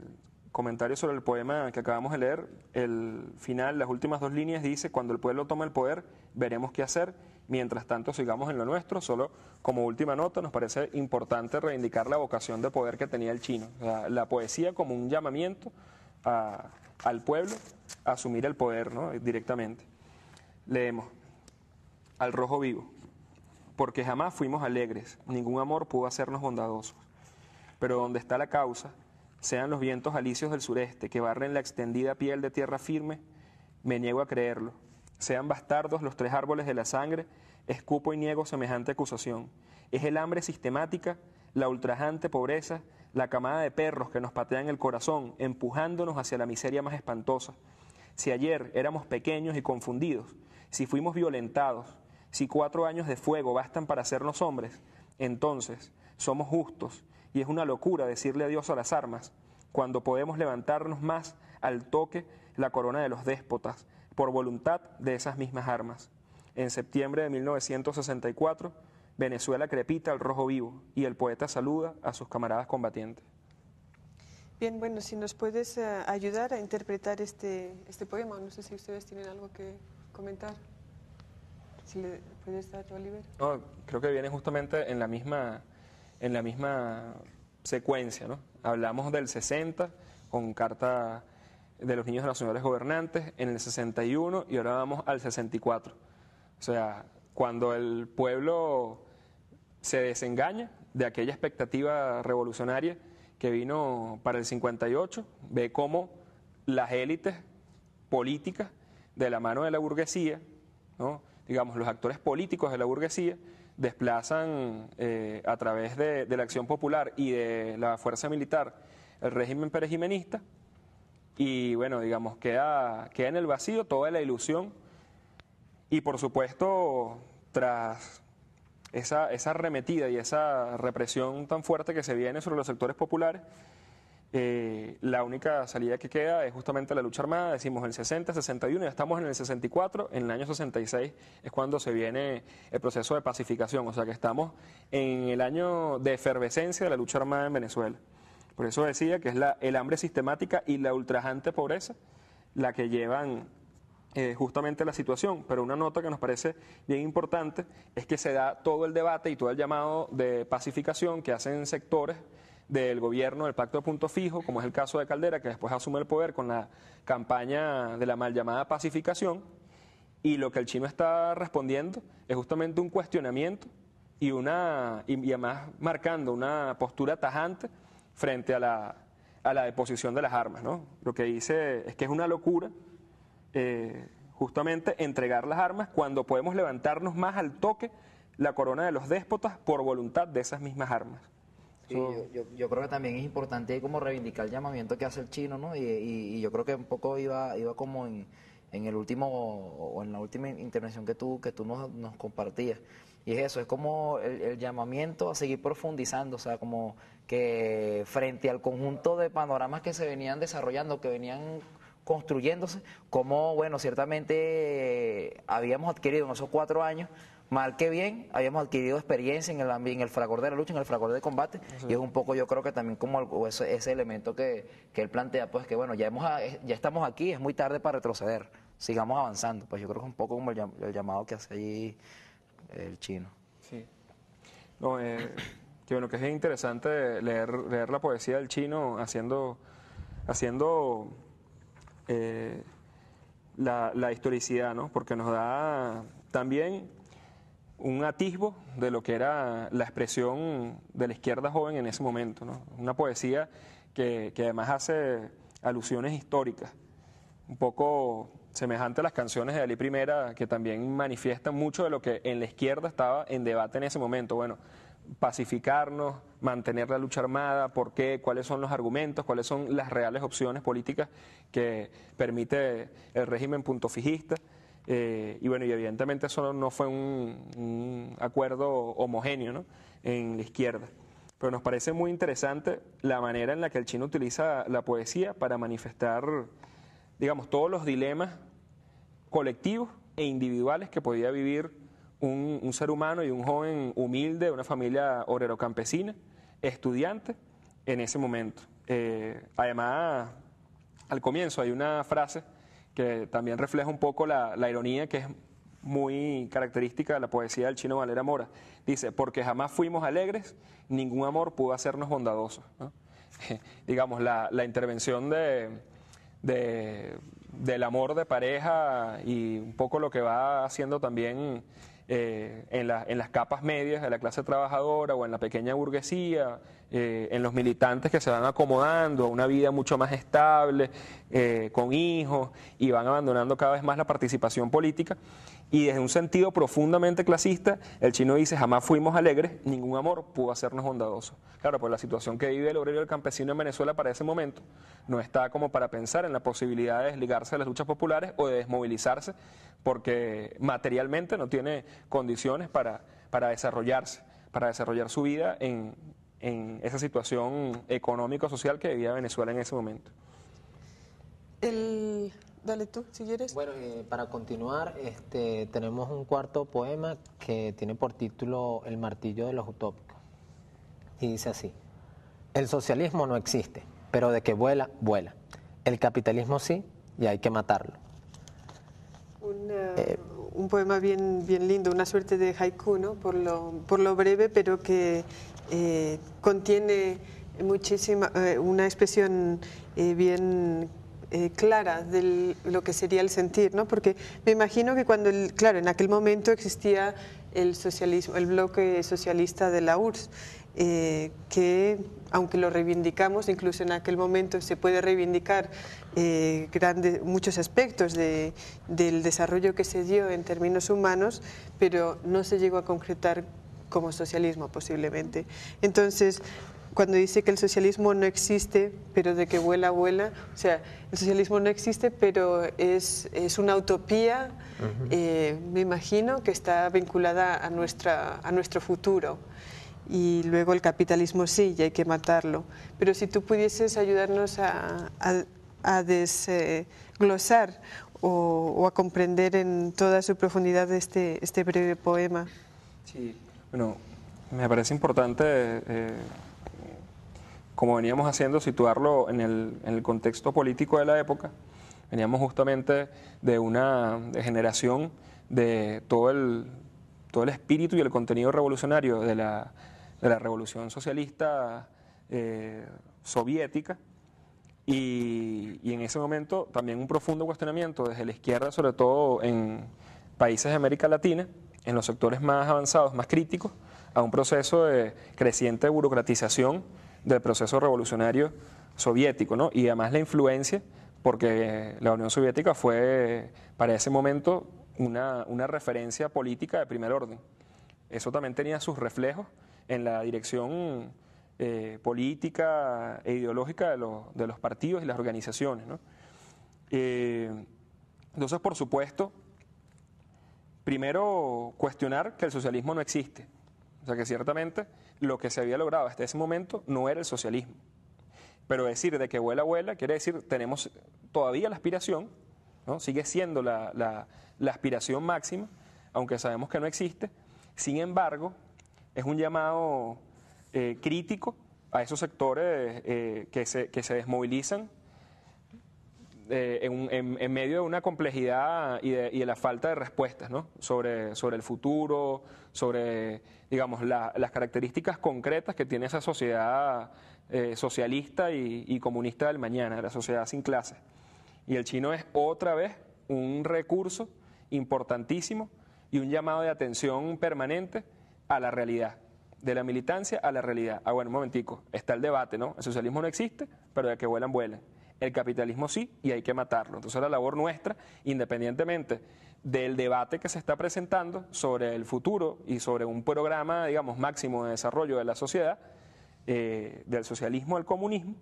comentario sobre el poema que acabamos de leer, el final, las últimas dos líneas dice, cuando el pueblo toma el poder, veremos qué hacer. Mientras tanto, sigamos en lo nuestro. Solo como última nota, nos parece importante reivindicar la vocación de poder que tenía el chino. la poesía como un llamamiento al pueblo asumir el poder ¿no? directamente. Leemos, al rojo vivo, porque jamás fuimos alegres, ningún amor pudo hacernos bondadosos. Pero donde está la causa, sean los vientos alicios del sureste que barren la extendida piel de tierra firme, me niego a creerlo. Sean bastardos los tres árboles de la sangre, escupo y niego semejante acusación. Es el hambre sistemática, la ultrajante pobreza, la camada de perros que nos patean el corazón, empujándonos hacia la miseria más espantosa si ayer éramos pequeños y confundidos, si fuimos violentados, si cuatro años de fuego bastan para hacernos hombres, entonces somos justos y es una locura decirle adiós a las armas cuando podemos levantarnos más al toque la corona de los déspotas por voluntad de esas mismas armas. En septiembre de 1964, Venezuela crepita al rojo vivo y el poeta saluda a sus camaradas combatientes. Bien, bueno, si nos puedes eh, ayudar a interpretar este, este poema, no sé si ustedes tienen algo que comentar. Si le puedes dar, Oliver. creo que viene justamente en la misma, en la misma secuencia, ¿no? Hablamos del 60 con carta de los niños de los señores gobernantes, en el 61 y ahora vamos al 64. O sea, cuando el pueblo se desengaña de aquella expectativa revolucionaria, que vino para el 58, ve cómo las élites políticas de la mano de la burguesía, digamos, los actores políticos de la burguesía, desplazan eh, a través de, la acción popular y de la fuerza militar el régimen perejimenista y bueno, digamos, queda, queda en el vacío toda la ilusión y por supuesto, tras esa, esa arremetida y esa represión tan fuerte que se viene sobre los sectores populares, eh, la única salida que queda es justamente la lucha armada, decimos el 60, 61, ya estamos en el 64, en el año 66 es cuando se viene el proceso de pacificación, o sea que estamos en el año de efervescencia de la lucha armada en Venezuela. Por eso decía que es la, el hambre sistemática y la ultrajante pobreza la que llevan eh, justamente la situación, pero una nota que nos parece bien importante es que se da todo el debate y todo el llamado de pacificación que hacen sectores del gobierno del pacto de punto fijo, como es el caso de Caldera, que después asume el poder con la campaña de la mal llamada pacificación, y lo que el chino está respondiendo es justamente un cuestionamiento y, una, además marcando una postura tajante frente a la, a la deposición de las armas. ¿no? Lo que dice es que es una locura eh, justamente entregar las armas cuando podemos levantarnos más al toque la corona de los déspotas por voluntad de esas mismas armas. yo, creo que también es importante como reivindicar el llamamiento que hace el chino, Y, yo creo que un poco iba, iba como en, el último o en la última intervención que tú, que tú nos, nos compartías. Y es eso, es como el, el, llamamiento a seguir profundizando, o sea, como que frente al conjunto de panoramas que se venían desarrollando, que venían construyéndose, como, bueno, ciertamente eh, habíamos adquirido en esos cuatro años, mal que bien, habíamos adquirido experiencia en el, en el fragor de la lucha, en el fragor de combate, y es un poco yo creo que también como ese, elemento que, él plantea, pues que bueno, ya, hemos, ah, ya estamos aquí, es muy tarde para retroceder, sigamos avanzando, pues yo creo que es un poco como el, llamado que hace allí el chino. Sí. Eh, que bueno, que es interesante leer, leer la poesía del chino haciendo, haciendo eh, la, historicidad, ¿no? porque nos da también un atisbo de lo que era la expresión de la izquierda joven en ese momento. Una poesía que, que además hace alusiones históricas, un poco semejante a las canciones de Ali Primera, que también manifiestan mucho de lo que en la izquierda estaba en debate en ese momento. Bueno, pacificarnos, mantener la lucha armada, por qué, cuáles son los argumentos, cuáles son las reales opciones políticas que permite el régimen punto fijista eh, y bueno, y evidentemente eso no fue un, acuerdo homogéneo ¿no? en la izquierda. Pero nos parece muy interesante la manera en la que el chino utiliza la poesía para manifestar, digamos, todos los dilemas colectivos e individuales que podía vivir un, un ser humano y un joven humilde de una familia obrero-campesina estudiante en ese momento. Eh, además, al comienzo hay una frase que también refleja un poco la, ironía que es muy característica de la poesía del chino Valera Mora. Dice, porque jamás fuimos alegres, ningún amor pudo hacernos bondadosos. Digamos, la, intervención del amor de pareja y un poco lo que va haciendo también eh, en, en, las capas medias de la clase trabajadora o en la pequeña burguesía, eh, en los militantes que se van acomodando a una vida mucho más estable, eh, con hijos, y van abandonando cada vez más la participación política. Y desde un sentido profundamente clasista, el chino dice, jamás fuimos alegres, ningún amor pudo hacernos bondadosos. Claro, pues la situación que vive el obrero y el campesino en Venezuela para ese momento no está como para pensar en la posibilidad de desligarse de las luchas populares o de desmovilizarse, porque materialmente no tiene condiciones para, para desarrollarse, para desarrollar su vida en, esa situación económico-social que vivía Venezuela en ese momento. El Dale tú, si quieres. Bueno, eh, para continuar, este, tenemos un cuarto poema que tiene por título El martillo de los utópicos. Y dice así, el socialismo no existe, pero de que vuela, vuela. El capitalismo sí, y hay que matarlo. Eh, un poema bien, bien lindo, una suerte de haiku, ¿no? por, lo, por lo breve, pero que eh, contiene muchísima, una expresión bien eh, Clara de lo que sería el sentir, ¿no? Porque me imagino que cuando, claro, en aquel momento existía el socialismo, el bloque socialista de la URSS, eh, que aunque lo reivindicamos, incluso en aquel momento se puede reivindicar eh, grandes, muchos aspectos del desarrollo que se dio en términos humanos, pero no se llegó a concretar como socialismo posiblemente. Entonces, cuando dice que el socialismo no existe, pero de que vuela, vuela. O sea, el socialismo no existe, pero es, es una utopía, eh, me imagino, que está vinculada a, nuestra, a nuestro futuro. Y luego el capitalismo sí, y hay que matarlo. Pero si tú pudieses ayudarnos a, a, desglosar o, a comprender en toda su profundidad este, este breve poema. Sí, bueno, me parece importante eh, como veníamos haciendo, situarlo en el, en el contexto político de la época. Veníamos justamente de una generación de todo el, todo el espíritu y el contenido revolucionario de la, de la revolución socialista eh, soviética. Y, y, en ese momento también un profundo cuestionamiento desde la izquierda, sobre todo en países de América Latina, en los sectores más avanzados, más críticos, a un proceso de creciente burocratización del proceso revolucionario soviético, ¿no? Y además la influencia, porque la Unión Soviética fue para ese momento una, una referencia política de primer orden. Eso también tenía sus reflejos en la dirección eh, política e ideológica de, de, los partidos y las organizaciones. ¿no? Eh, entonces, por supuesto, primero cuestionar que el socialismo no existe. O sea, que ciertamente lo que se había logrado hasta ese momento no era el socialismo. Pero decir de que vuela, vuela, quiere decir tenemos todavía la aspiración, sigue siendo la, aspiración máxima, aunque sabemos que no existe. Sin embargo, es un llamado eh, crítico a esos sectores eh, que, se, que se desmovilizan eh, en, medio de una complejidad y de, la falta de respuestas sobre, el futuro, sobre digamos, las características concretas que tiene esa sociedad eh, socialista y, comunista del mañana, la sociedad sin clases. Y el chino es otra vez un recurso importantísimo y un llamado de atención permanente a la realidad, de la militancia a la realidad. Ah, bueno, un momentico, está el debate, ¿no? El socialismo no existe, pero de que vuelan, vuelan el capitalismo sí y hay que matarlo. Entonces la labor nuestra, independientemente del debate que se está presentando sobre el futuro y sobre un programa, digamos, máximo de desarrollo de la sociedad, eh, del socialismo al comunismo,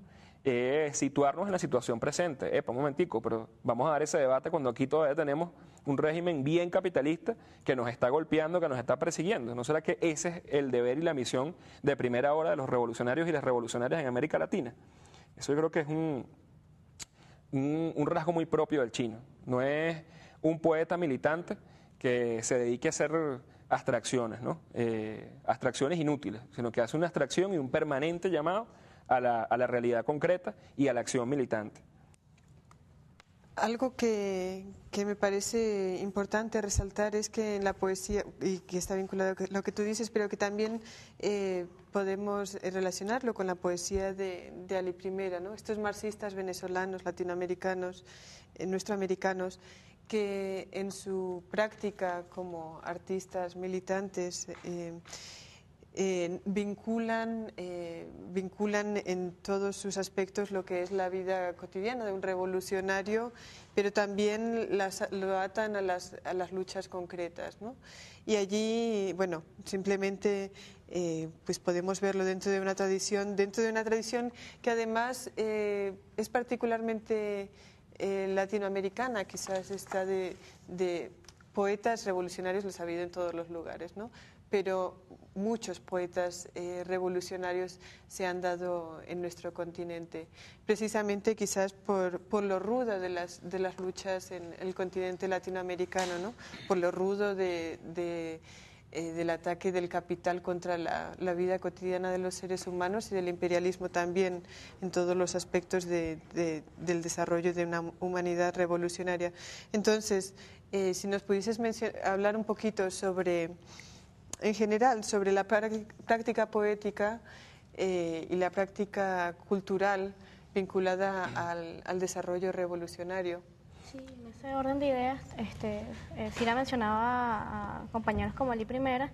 es situarnos en la situación presente. Epa, un momentico, pero vamos a dar ese debate cuando aquí todavía tenemos un régimen bien capitalista que nos está golpeando, que nos está persiguiendo. ¿No será que ese es el deber y la misión de primera hora de los revolucionarios y las revolucionarias en América Latina? Eso yo creo que es un, un, rasgo muy propio del chino. No es un poeta militante que se dedique a hacer abstracciones, ¿no? Eh, abstracciones inútiles, sino que hace una abstracción y un permanente llamado a la realidad concreta y a la acción militante. Algo que, me parece importante resaltar es que en la poesía, y que está vinculado a lo que tú dices, pero que también eh, podemos relacionarlo con la poesía de, de Ali Primera, ¿no? estos marxistas venezolanos, latinoamericanos, eh, nuestroamericanos, que en su práctica como artistas militantes eh, eh, vinculan, en todos sus aspectos lo que es la vida cotidiana de un revolucionario, pero también lo atan a las, luchas concretas. ¿no? Y allí, bueno, simplemente eh, pues podemos verlo dentro de una tradición, dentro de una tradición que además eh, es particularmente latinoamericana, quizás está de, de poetas revolucionarios los ha habido en todos los lugares, ¿no? pero muchos poetas eh, revolucionarios se han dado en nuestro continente, precisamente quizás por, lo rudo de las, de las, luchas en el continente latinoamericano, ¿no? por lo rudo eh, del ataque del capital contra la, vida cotidiana de los seres humanos y del imperialismo también en todos los aspectos del desarrollo de una humanidad revolucionaria. Entonces, eh, si nos pudieses hablar un poquito sobre en general sobre la práctica poética eh, y la práctica cultural vinculada al, desarrollo revolucionario. Sí, en ese orden de ideas, este, eh, mencionaba a compañeros como Ali Primera,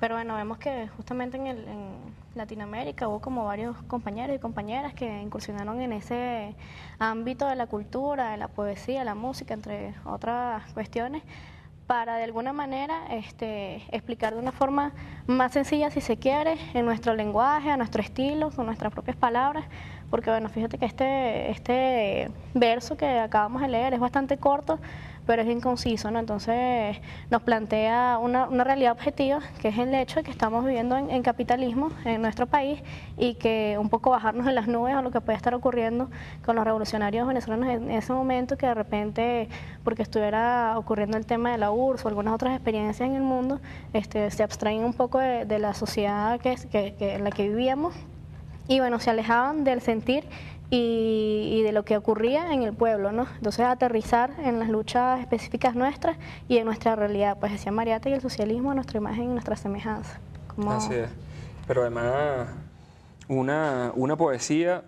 pero bueno, vemos que justamente en, en, Latinoamérica hubo como varios compañeros y compañeras que incursionaron en ese ámbito de la cultura, de la poesía, la música, entre otras cuestiones, para de alguna manera este, explicar de una forma más sencilla, si se quiere, en nuestro lenguaje, a nuestro estilo, con nuestras propias palabras, porque bueno, fíjate que este, este verso que acabamos de leer es bastante corto, pero es inconciso, ¿no? Entonces nos plantea una, realidad objetiva, que es el hecho de que estamos viviendo en, capitalismo en nuestro país y que un poco bajarnos en las nubes a lo que puede estar ocurriendo con los revolucionarios venezolanos en ese momento, que de repente, porque estuviera ocurriendo el tema de la URSS o algunas otras experiencias en el mundo, este, se abstraen un poco de, la sociedad que, que, en la que vivíamos y bueno, se alejaban del sentir y, de lo que ocurría en el pueblo, ¿no? Entonces aterrizar en las luchas específicas nuestras y en nuestra realidad, pues decía Mariate y el socialismo, nuestra imagen y nuestra semejanza. Así es. Pero además, una, una poesía,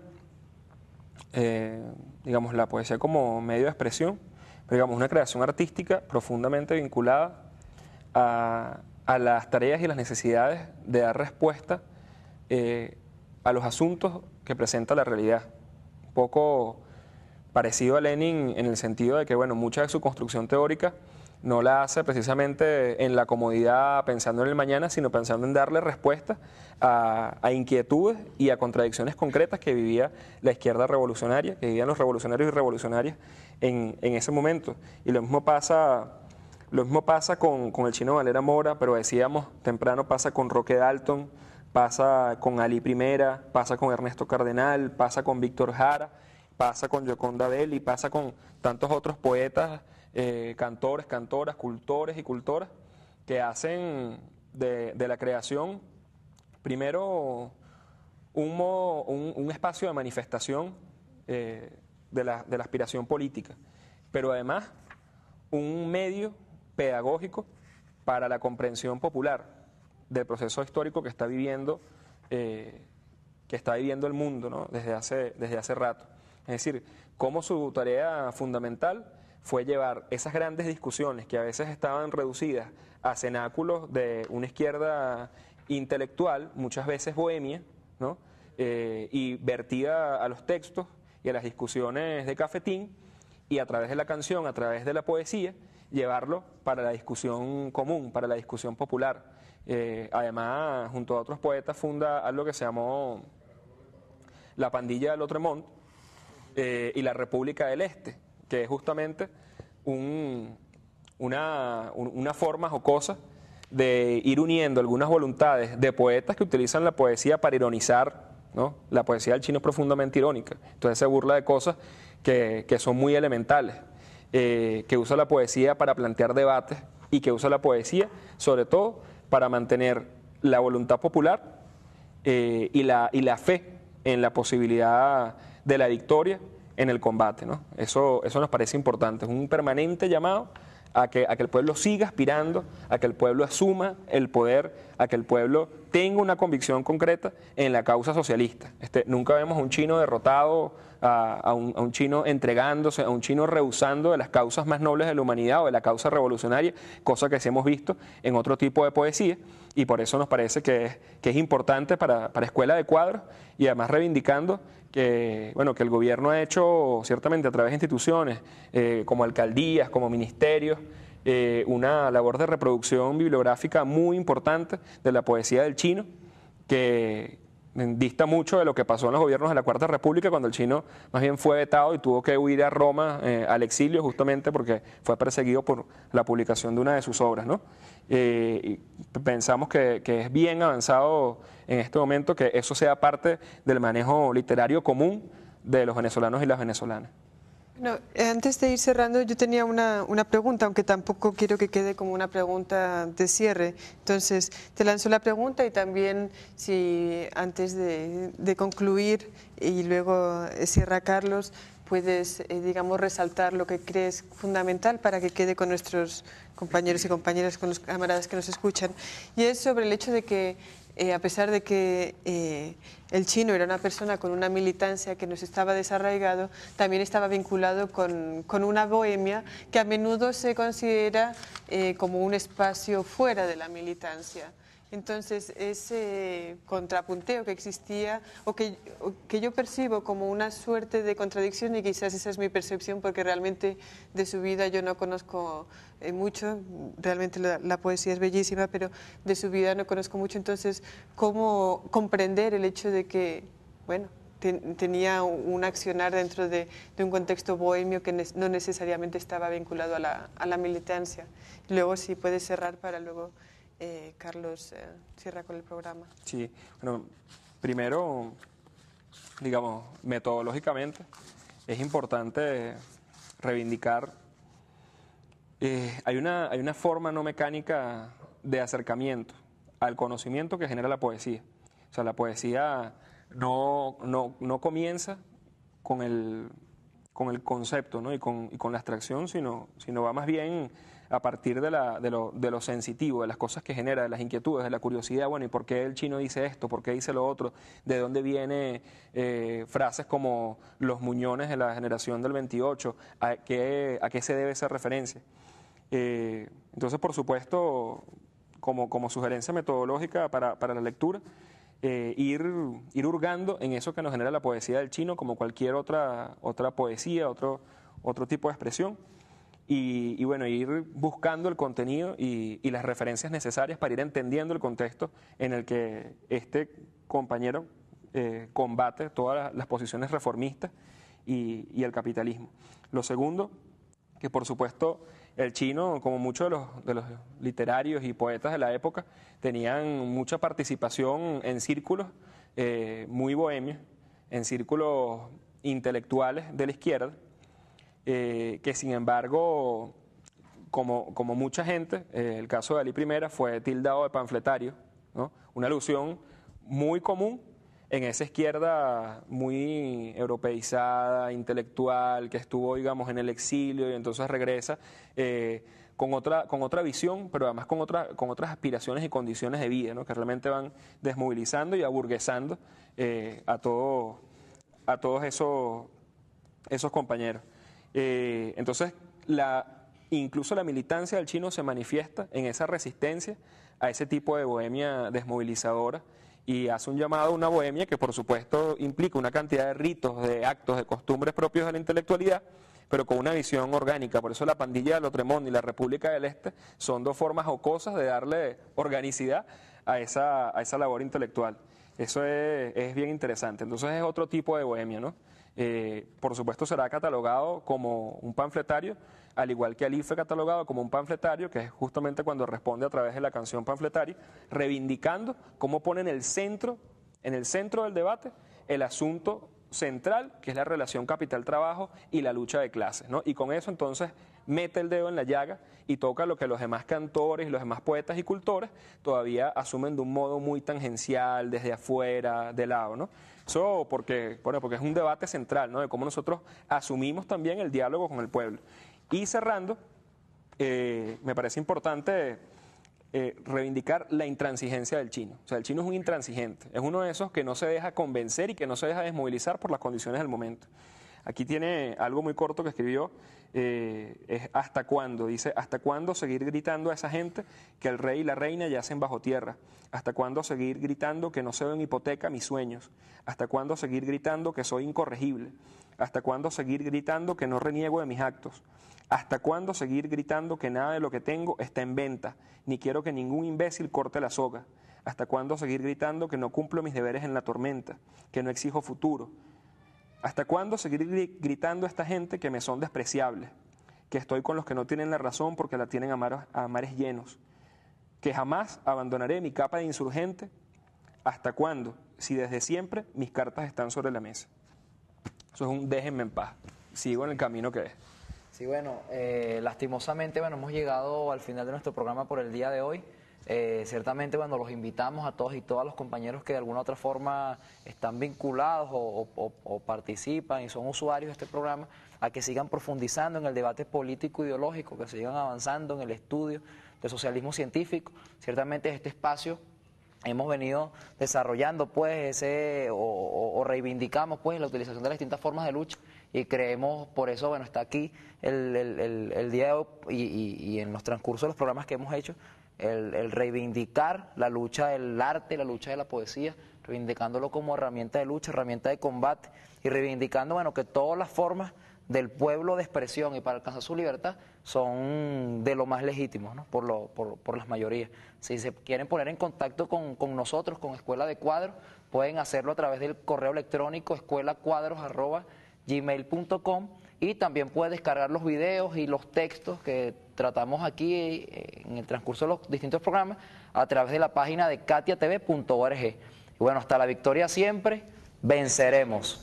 eh, digamos, la poesía como medio de expresión, pero digamos, una creación artística profundamente vinculada a, las tareas y las necesidades de dar respuesta eh, a los asuntos que presenta la realidad poco parecido a Lenin en el sentido de que, bueno, mucha de su construcción teórica no la hace precisamente en la comodidad pensando en el mañana, sino pensando en darle respuesta a, inquietudes y a contradicciones concretas que vivía la izquierda revolucionaria, que vivían los revolucionarios y revolucionarias en, ese momento. Y lo mismo pasa, lo mismo pasa con, con el chino Valera Mora, pero decíamos temprano pasa con Roque Dalton, pasa con Ali Primera, pasa con Ernesto Cardenal, pasa con Víctor Jara, pasa con Yoconda y pasa con tantos otros poetas, eh, cantores, cantoras, cultores y cultoras que hacen de, la creación primero un, espacio de manifestación eh, de la aspiración política, pero además un medio pedagógico para la comprensión popular, del proceso histórico que está viviendo, eh, que está viviendo el mundo desde, hace, desde hace rato. Es decir, cómo su tarea fundamental fue llevar esas grandes discusiones que a veces estaban reducidas a cenáculos de una izquierda intelectual, muchas veces bohemia, eh, y vertida a los textos y a las discusiones de cafetín, y a través de la canción, a través de la poesía, llevarlo para la discusión común, para la discusión popular. Eh, además, junto a otros poetas, funda algo que se llamó La Pandilla del Otremont eh, y la República del Este, que es justamente un, una, forma o forma de ir uniendo algunas voluntades de poetas que utilizan la poesía para ironizar, ¿no? La poesía del chino es profundamente irónica, entonces se burla de cosas que, son muy elementales, eh, que usa la poesía para plantear debates y que usa la poesía, sobre todo, para mantener la voluntad popular eh, y, la, y la fe en la posibilidad de la victoria en el combate. Eso, eso nos parece importante, es un permanente llamado a que, a que, el pueblo siga aspirando, a que el pueblo asuma el poder, a que el pueblo tenga una convicción concreta en la causa socialista. Este, nunca vemos un chino derrotado a, un, chino entregándose, a un chino rehusando de las causas más nobles de la humanidad o de la causa revolucionaria, cosa que sí hemos visto en otro tipo de poesía, y por eso nos parece que es, es importante para, para Escuela de Cuadros, y además reivindicando que, bueno, que el gobierno ha hecho, ciertamente a través de instituciones, eh, como alcaldías, como ministerios, eh, una labor de reproducción bibliográfica muy importante de la poesía del chino, que, dista mucho de lo que pasó en los gobiernos de la Cuarta República, cuando el chino más bien fue vetado y tuvo que huir a Roma eh, al exilio justamente porque fue perseguido por la publicación de una de sus obras. Eh, pensamos que, es bien avanzado en este momento que eso sea parte del manejo literario común de los venezolanos y las venezolanas antes de ir cerrando, yo tenía una, una, pregunta, aunque tampoco quiero que quede como una pregunta de cierre. Entonces, te lanzo la pregunta y también si antes de, concluir y luego eh, cierra Carlos, puedes, eh, digamos, resaltar lo que crees fundamental para que quede con nuestros compañeros y compañeras, con los camaradas que nos escuchan. Y es sobre el hecho de que eh, a pesar de que eh, el chino era una persona con una militancia que nos estaba desarraigado, también estaba vinculado con, una bohemia que a menudo se considera eh, como un espacio fuera de la militancia. Entonces, ese contrapunteo que existía o que, yo percibo como una suerte de contradicción, y quizás esa es mi percepción porque realmente de su vida yo no conozco eh, mucho, realmente la, poesía es bellísima, pero de su vida no conozco mucho, entonces, ¿cómo comprender el hecho de que, bueno, tenía un accionar dentro de, un contexto bohemio que no necesariamente estaba vinculado a la, a la militancia? Luego, si puede cerrar para luego... Eh, Carlos eh, cierra con el programa. Sí, bueno, primero, digamos, metodológicamente, es importante reivindicar, eh, hay, una, hay una forma no mecánica de acercamiento al conocimiento que genera la poesía. O sea, la poesía no, no, comienza con el, con el concepto y, con, la abstracción, sino, sino va más bien a partir de, la, de, lo, de, sensitivo, de las cosas que genera, de las inquietudes, de la curiosidad, bueno, ¿y por qué el chino dice esto? ¿Por qué dice lo otro? ¿De dónde vienen eh, frases como los muñones de la generación del 28? ¿A qué, se debe esa referencia? Eh, entonces, por supuesto, como, sugerencia metodológica para, la lectura, eh, ir, hurgando en eso que nos genera la poesía del chino, como cualquier otra, otra poesía, otro, otro tipo de expresión. Y, bueno, ir buscando el contenido y, las referencias necesarias para ir entendiendo el contexto en el que este compañero eh, combate todas las posiciones reformistas y, el capitalismo. Lo segundo, que por supuesto el chino, como muchos de los, literarios y poetas de la época, tenían mucha participación en círculos eh, muy bohemios, en círculos intelectuales de la izquierda, eh, que sin embargo, como, como mucha gente, eh, el caso de Ali I fue tildado de panfletario, una alusión muy común en esa izquierda muy europeizada, intelectual, que estuvo, digamos, en el exilio y entonces regresa eh, con, otra, con otra visión, pero además con, otra, con otras aspiraciones y condiciones de vida, que realmente van desmovilizando y aburguesando a, todo, a todos esos, esos compañeros. Eh, entonces, incluso la militancia del chino se manifiesta en esa resistencia a ese tipo de bohemia desmovilizadora y hace un llamado a una bohemia que por supuesto implica una cantidad de ritos, de actos, de costumbres propios de la intelectualidad, pero con una visión orgánica. Por eso la pandilla de Lotremón y la República del Este son dos formas o cosas de darle organicidad a esa, labor intelectual. Eso es, es bien interesante. Entonces es otro tipo de bohemia, ¿no? Eh, por supuesto será catalogado como un panfletario, al igual que Ali fue catalogado como un panfletario, que es justamente cuando responde a través de la canción panfletaria, reivindicando cómo pone en el centro, en el centro del debate, el asunto central, que es la relación capital-trabajo y la lucha de clases. Y con eso entonces mete el dedo en la llaga y toca lo que los demás cantores los demás poetas y cultores todavía asumen de un modo muy tangencial, desde afuera, de lado, ¿no? Eso porque, bueno, porque es un debate central, ¿no? De cómo nosotros asumimos también el diálogo con el pueblo. Y cerrando, eh, me parece importante eh, reivindicar la intransigencia del chino. O sea, el chino es un intransigente, es uno de esos que no se deja convencer y que no se deja desmovilizar por las condiciones del momento. Aquí tiene algo muy corto que escribió eh, es hasta cuándo, dice, hasta cuándo seguir gritando a esa gente que el rey y la reina yacen bajo tierra, hasta cuándo seguir gritando que no se en hipoteca mis sueños, hasta cuándo seguir gritando que soy incorregible, hasta cuándo seguir gritando que no reniego de mis actos, hasta cuándo seguir gritando que nada de lo que tengo está en venta, ni quiero que ningún imbécil corte la soga, hasta cuándo seguir gritando que no cumplo mis deberes en la tormenta, que no exijo futuro, ¿Hasta cuándo seguir gritando a esta gente que me son despreciables? Que estoy con los que no tienen la razón porque la tienen a, mares llenos. Que jamás abandonaré mi capa de insurgente. ¿Hasta cuándo? Si desde siempre mis cartas están sobre la mesa. Eso es un déjenme en paz. Sigo en el camino que es. Sí, bueno, eh, lastimosamente, bueno, hemos llegado al final de nuestro programa por el día de hoy. Eh, ciertamente, cuando los invitamos a todos y todas los compañeros que de alguna otra forma están vinculados o, participan y son usuarios de este programa a que sigan profundizando en el debate político-ideológico, que sigan avanzando en el estudio del socialismo científico. Ciertamente, este espacio hemos venido desarrollando pues ese o, reivindicamos pues la utilización de las distintas formas de lucha y creemos por eso bueno está aquí el, el, día de hoy y, y, en los transcurso de los programas que hemos hecho el, reivindicar la lucha del arte, la lucha de la poesía, reivindicándolo como herramienta de lucha, herramienta de combate y reivindicando, bueno, que todas las formas del pueblo de expresión y para alcanzar su libertad son de lo más legítimo por, lo, por, las mayorías. Si se quieren poner en contacto con, con nosotros, con Escuela de Cuadros, pueden hacerlo a través del correo electrónico escuelacuadros.gmail.com y también puede descargar los videos y los textos que tratamos aquí eh, en el transcurso de los distintos programas a través de la página de katiatv.org. Y bueno, hasta la victoria siempre, venceremos.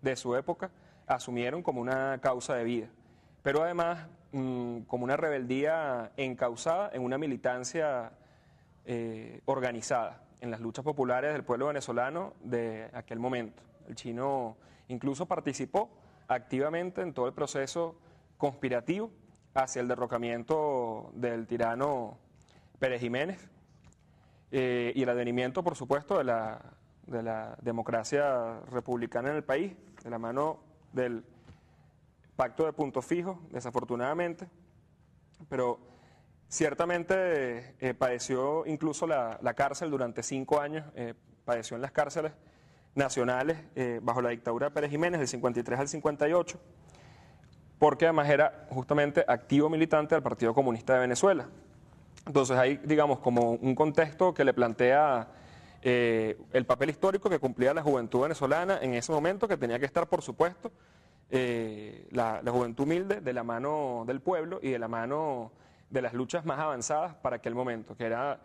de su época asumieron como una causa de vida pero además mm, como una rebeldía encausada en una militancia eh, organizada en las luchas populares del pueblo venezolano de aquel momento. El chino incluso participó activamente en todo el proceso conspirativo hacia el derrocamiento del tirano Pérez Jiménez eh, y el advenimiento, por supuesto, de la, de la democracia republicana en el país, de la mano del pacto de punto fijo, desafortunadamente, pero ciertamente eh, padeció incluso la, cárcel durante cinco años, eh, padeció en las cárceles nacionales eh, bajo la dictadura de Pérez Jiménez del 53 al 58, porque además era justamente activo militante del Partido Comunista de Venezuela. Entonces hay, digamos, como un contexto que le plantea el papel histórico que cumplía la juventud venezolana en ese momento, que tenía que estar, por supuesto, eh, la, juventud humilde de la mano del pueblo y de la mano de las luchas más avanzadas para aquel momento, que era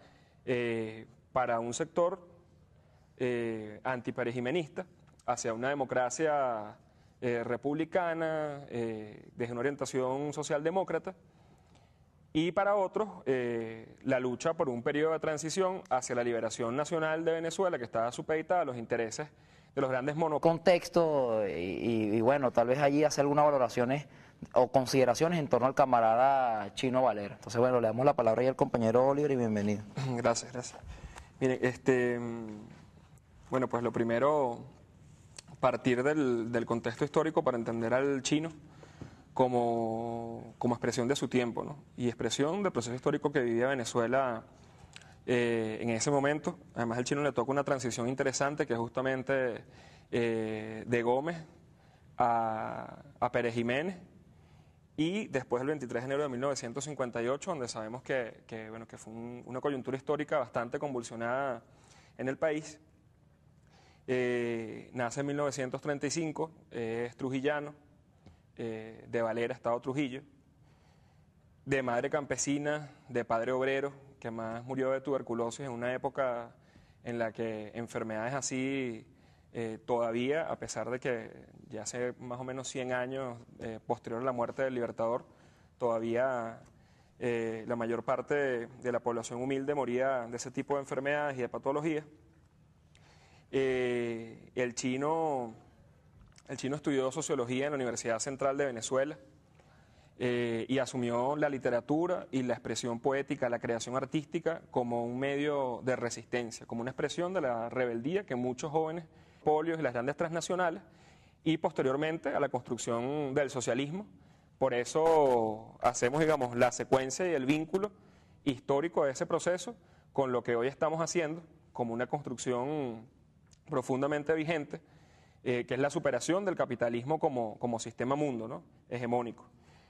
eh, para un sector eh, hacia una democracia eh, republicana, desde una orientación socialdemócrata, y para otros la lucha por un periodo de transición hacia la liberación nacional de Venezuela, que estaba supeditada a los intereses los grandes monopolios. Contexto y, bueno, tal vez allí hacer algunas valoraciones o consideraciones en torno al camarada Chino Valera. Entonces, bueno, le damos la palabra y al compañero Oliver y bienvenido. Gracias, gracias. Miren, este, bueno, pues lo primero, partir del, del contexto histórico para entender al chino como, como expresión de su tiempo, ¿no? Y expresión del proceso histórico que vivía Venezuela eh, en ese momento. Además, al chino le toca una transición interesante que es justamente eh, de Gómez a, Pérez Jiménez. Y después el 23 de enero de 1958, donde sabemos que, bueno, que fue una coyuntura histórica bastante convulsionada en el país. Eh, nace en 1935, es trujillano, de Valera, Estado Trujillo, de madre campesina, de padre obrero, que además murió de tuberculosis en una época en la que enfermedades así eh, todavía, a pesar de que ya hace más o menos 100 años eh, posterior a la muerte del libertador, todavía eh, la mayor parte de, la población humilde moría de ese tipo de enfermedades y de patologías. el, chino, el chino estudió sociología en la Universidad Central de Venezuela eh, y asumió la literatura y la expresión poética, la creación artística como un medio de resistencia, como una expresión de la rebeldía que muchos jóvenes polios y las grandes transnacionales y posteriormente a la construcción del socialismo. Por eso hacemos, digamos, la secuencia y el vínculo histórico de ese proceso con lo que hoy estamos haciendo como una construcción profundamente vigente, eh, que es la superación del capitalismo como, como sistema mundo, ¿no? hegemónico.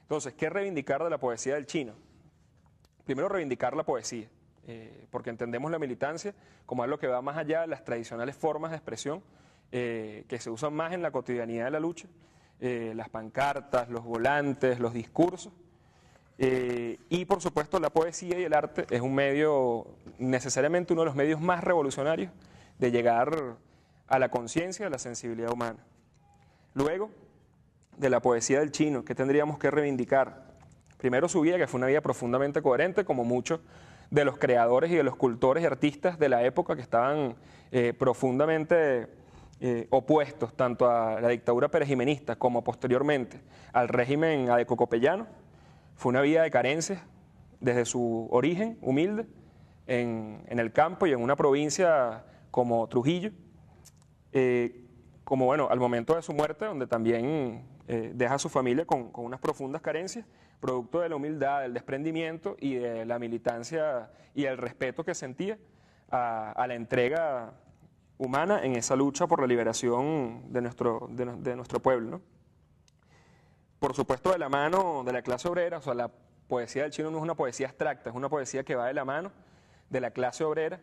Entonces, ¿qué reivindicar de la poesía del chino? Primero, reivindicar la poesía, eh, porque entendemos la militancia como algo que va más allá de las tradicionales formas de expresión eh, que se usan más en la cotidianidad de la lucha, eh, las pancartas, los volantes, los discursos. y por supuesto la poesía y el arte es un medio, necesariamente uno de los medios más revolucionarios de llegar a la conciencia, a la sensibilidad humana. Luego, de la poesía del chino? ¿Qué tendríamos que reivindicar? Primero su vida, que fue una vida profundamente coherente, como muchos de los creadores y de los cultores y artistas de la época que estaban eh, profundamente eh, opuestos tanto a la dictadura perejimenista como posteriormente al régimen adecocopellano. Fue una vida de carencias desde su origen humilde en, el campo y en una provincia como Trujillo. Eh, como bueno, al momento de su muerte, donde también eh, deja a su familia con, unas profundas carencias, producto de la humildad, del desprendimiento y de la militancia y el respeto que sentía a, la entrega humana en esa lucha por la liberación de nuestro, de, nuestro pueblo. Por supuesto, de la mano de la clase obrera, o sea, la poesía del chino no es una poesía abstracta, es una poesía que va de la mano de la clase obrera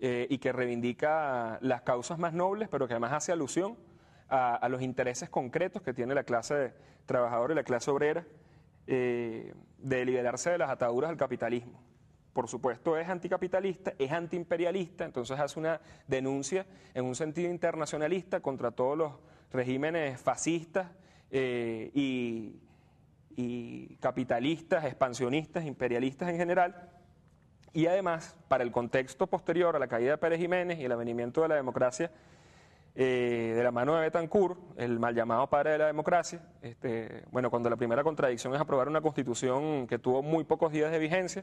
eh, y que reivindica las causas más nobles, pero que además hace alusión a, los intereses concretos que tiene la clase trabajadora y la clase obrera eh, de liberarse de las ataduras del capitalismo. Por supuesto es anticapitalista, es antiimperialista, entonces hace una denuncia en un sentido internacionalista contra todos los regímenes fascistas eh, y, y capitalistas, expansionistas, imperialistas en general. Y además, para el contexto posterior a la caída de Pérez Jiménez y el avenimiento de la democracia eh, de la mano de Betancourt, el mal llamado padre de la democracia, este, bueno, cuando la primera contradicción es aprobar una constitución que tuvo muy pocos días de vigencia,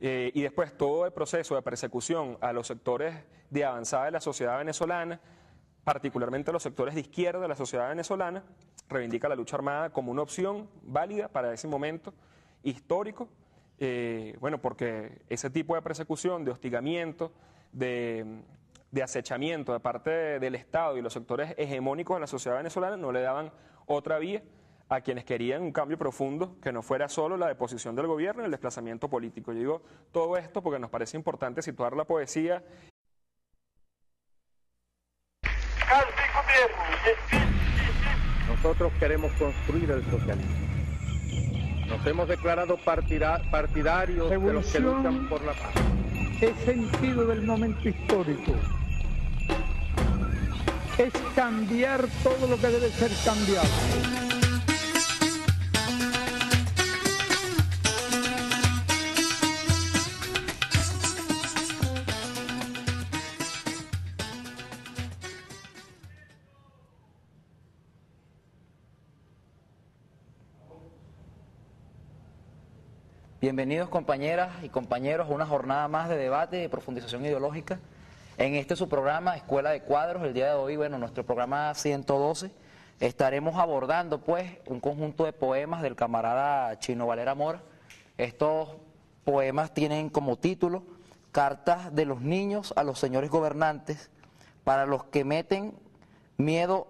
eh, y después todo el proceso de persecución a los sectores de avanzada de la sociedad venezolana, particularmente a los sectores de izquierda de la sociedad venezolana, reivindica la lucha armada como una opción válida para ese momento histórico, eh, bueno, porque ese tipo de persecución, de hostigamiento, de de acechamiento de parte del Estado y los sectores hegemónicos de la sociedad venezolana no le daban otra vía a quienes querían un cambio profundo que no fuera solo la deposición del gobierno y el desplazamiento político. Yo digo todo esto porque nos parece importante situar la poesía. Nosotros queremos construir el socialismo. Nos hemos declarado partidarios de los que luchan por la paz. sentido del momento histórico es cambiar todo lo que debe ser cambiado. Bienvenidos compañeras y compañeros a una jornada más de debate y profundización ideológica. En este su programa, Escuela de Cuadros, el día de hoy, bueno, nuestro programa 112, estaremos abordando pues un conjunto de poemas del camarada Chino Valera Mora. Estos poemas tienen como título Cartas de los niños a los señores gobernantes, para los que meten miedo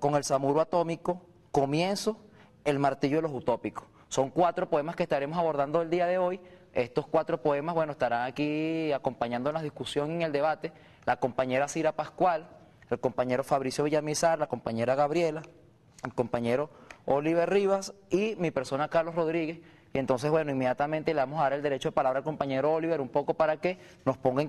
con el samuro atómico, comienzo, el martillo de los utópicos. Son cuatro poemas que estaremos abordando el día de hoy. Estos cuatro poemas, bueno, estarán aquí acompañando en la discusión y en el debate la compañera Cira Pascual, el compañero Fabricio Villamizar, la compañera Gabriela, el compañero Oliver Rivas y mi persona Carlos Rodríguez. Y entonces, bueno, inmediatamente le vamos a dar el derecho de palabra al compañero Oliver un poco para que nos ponga en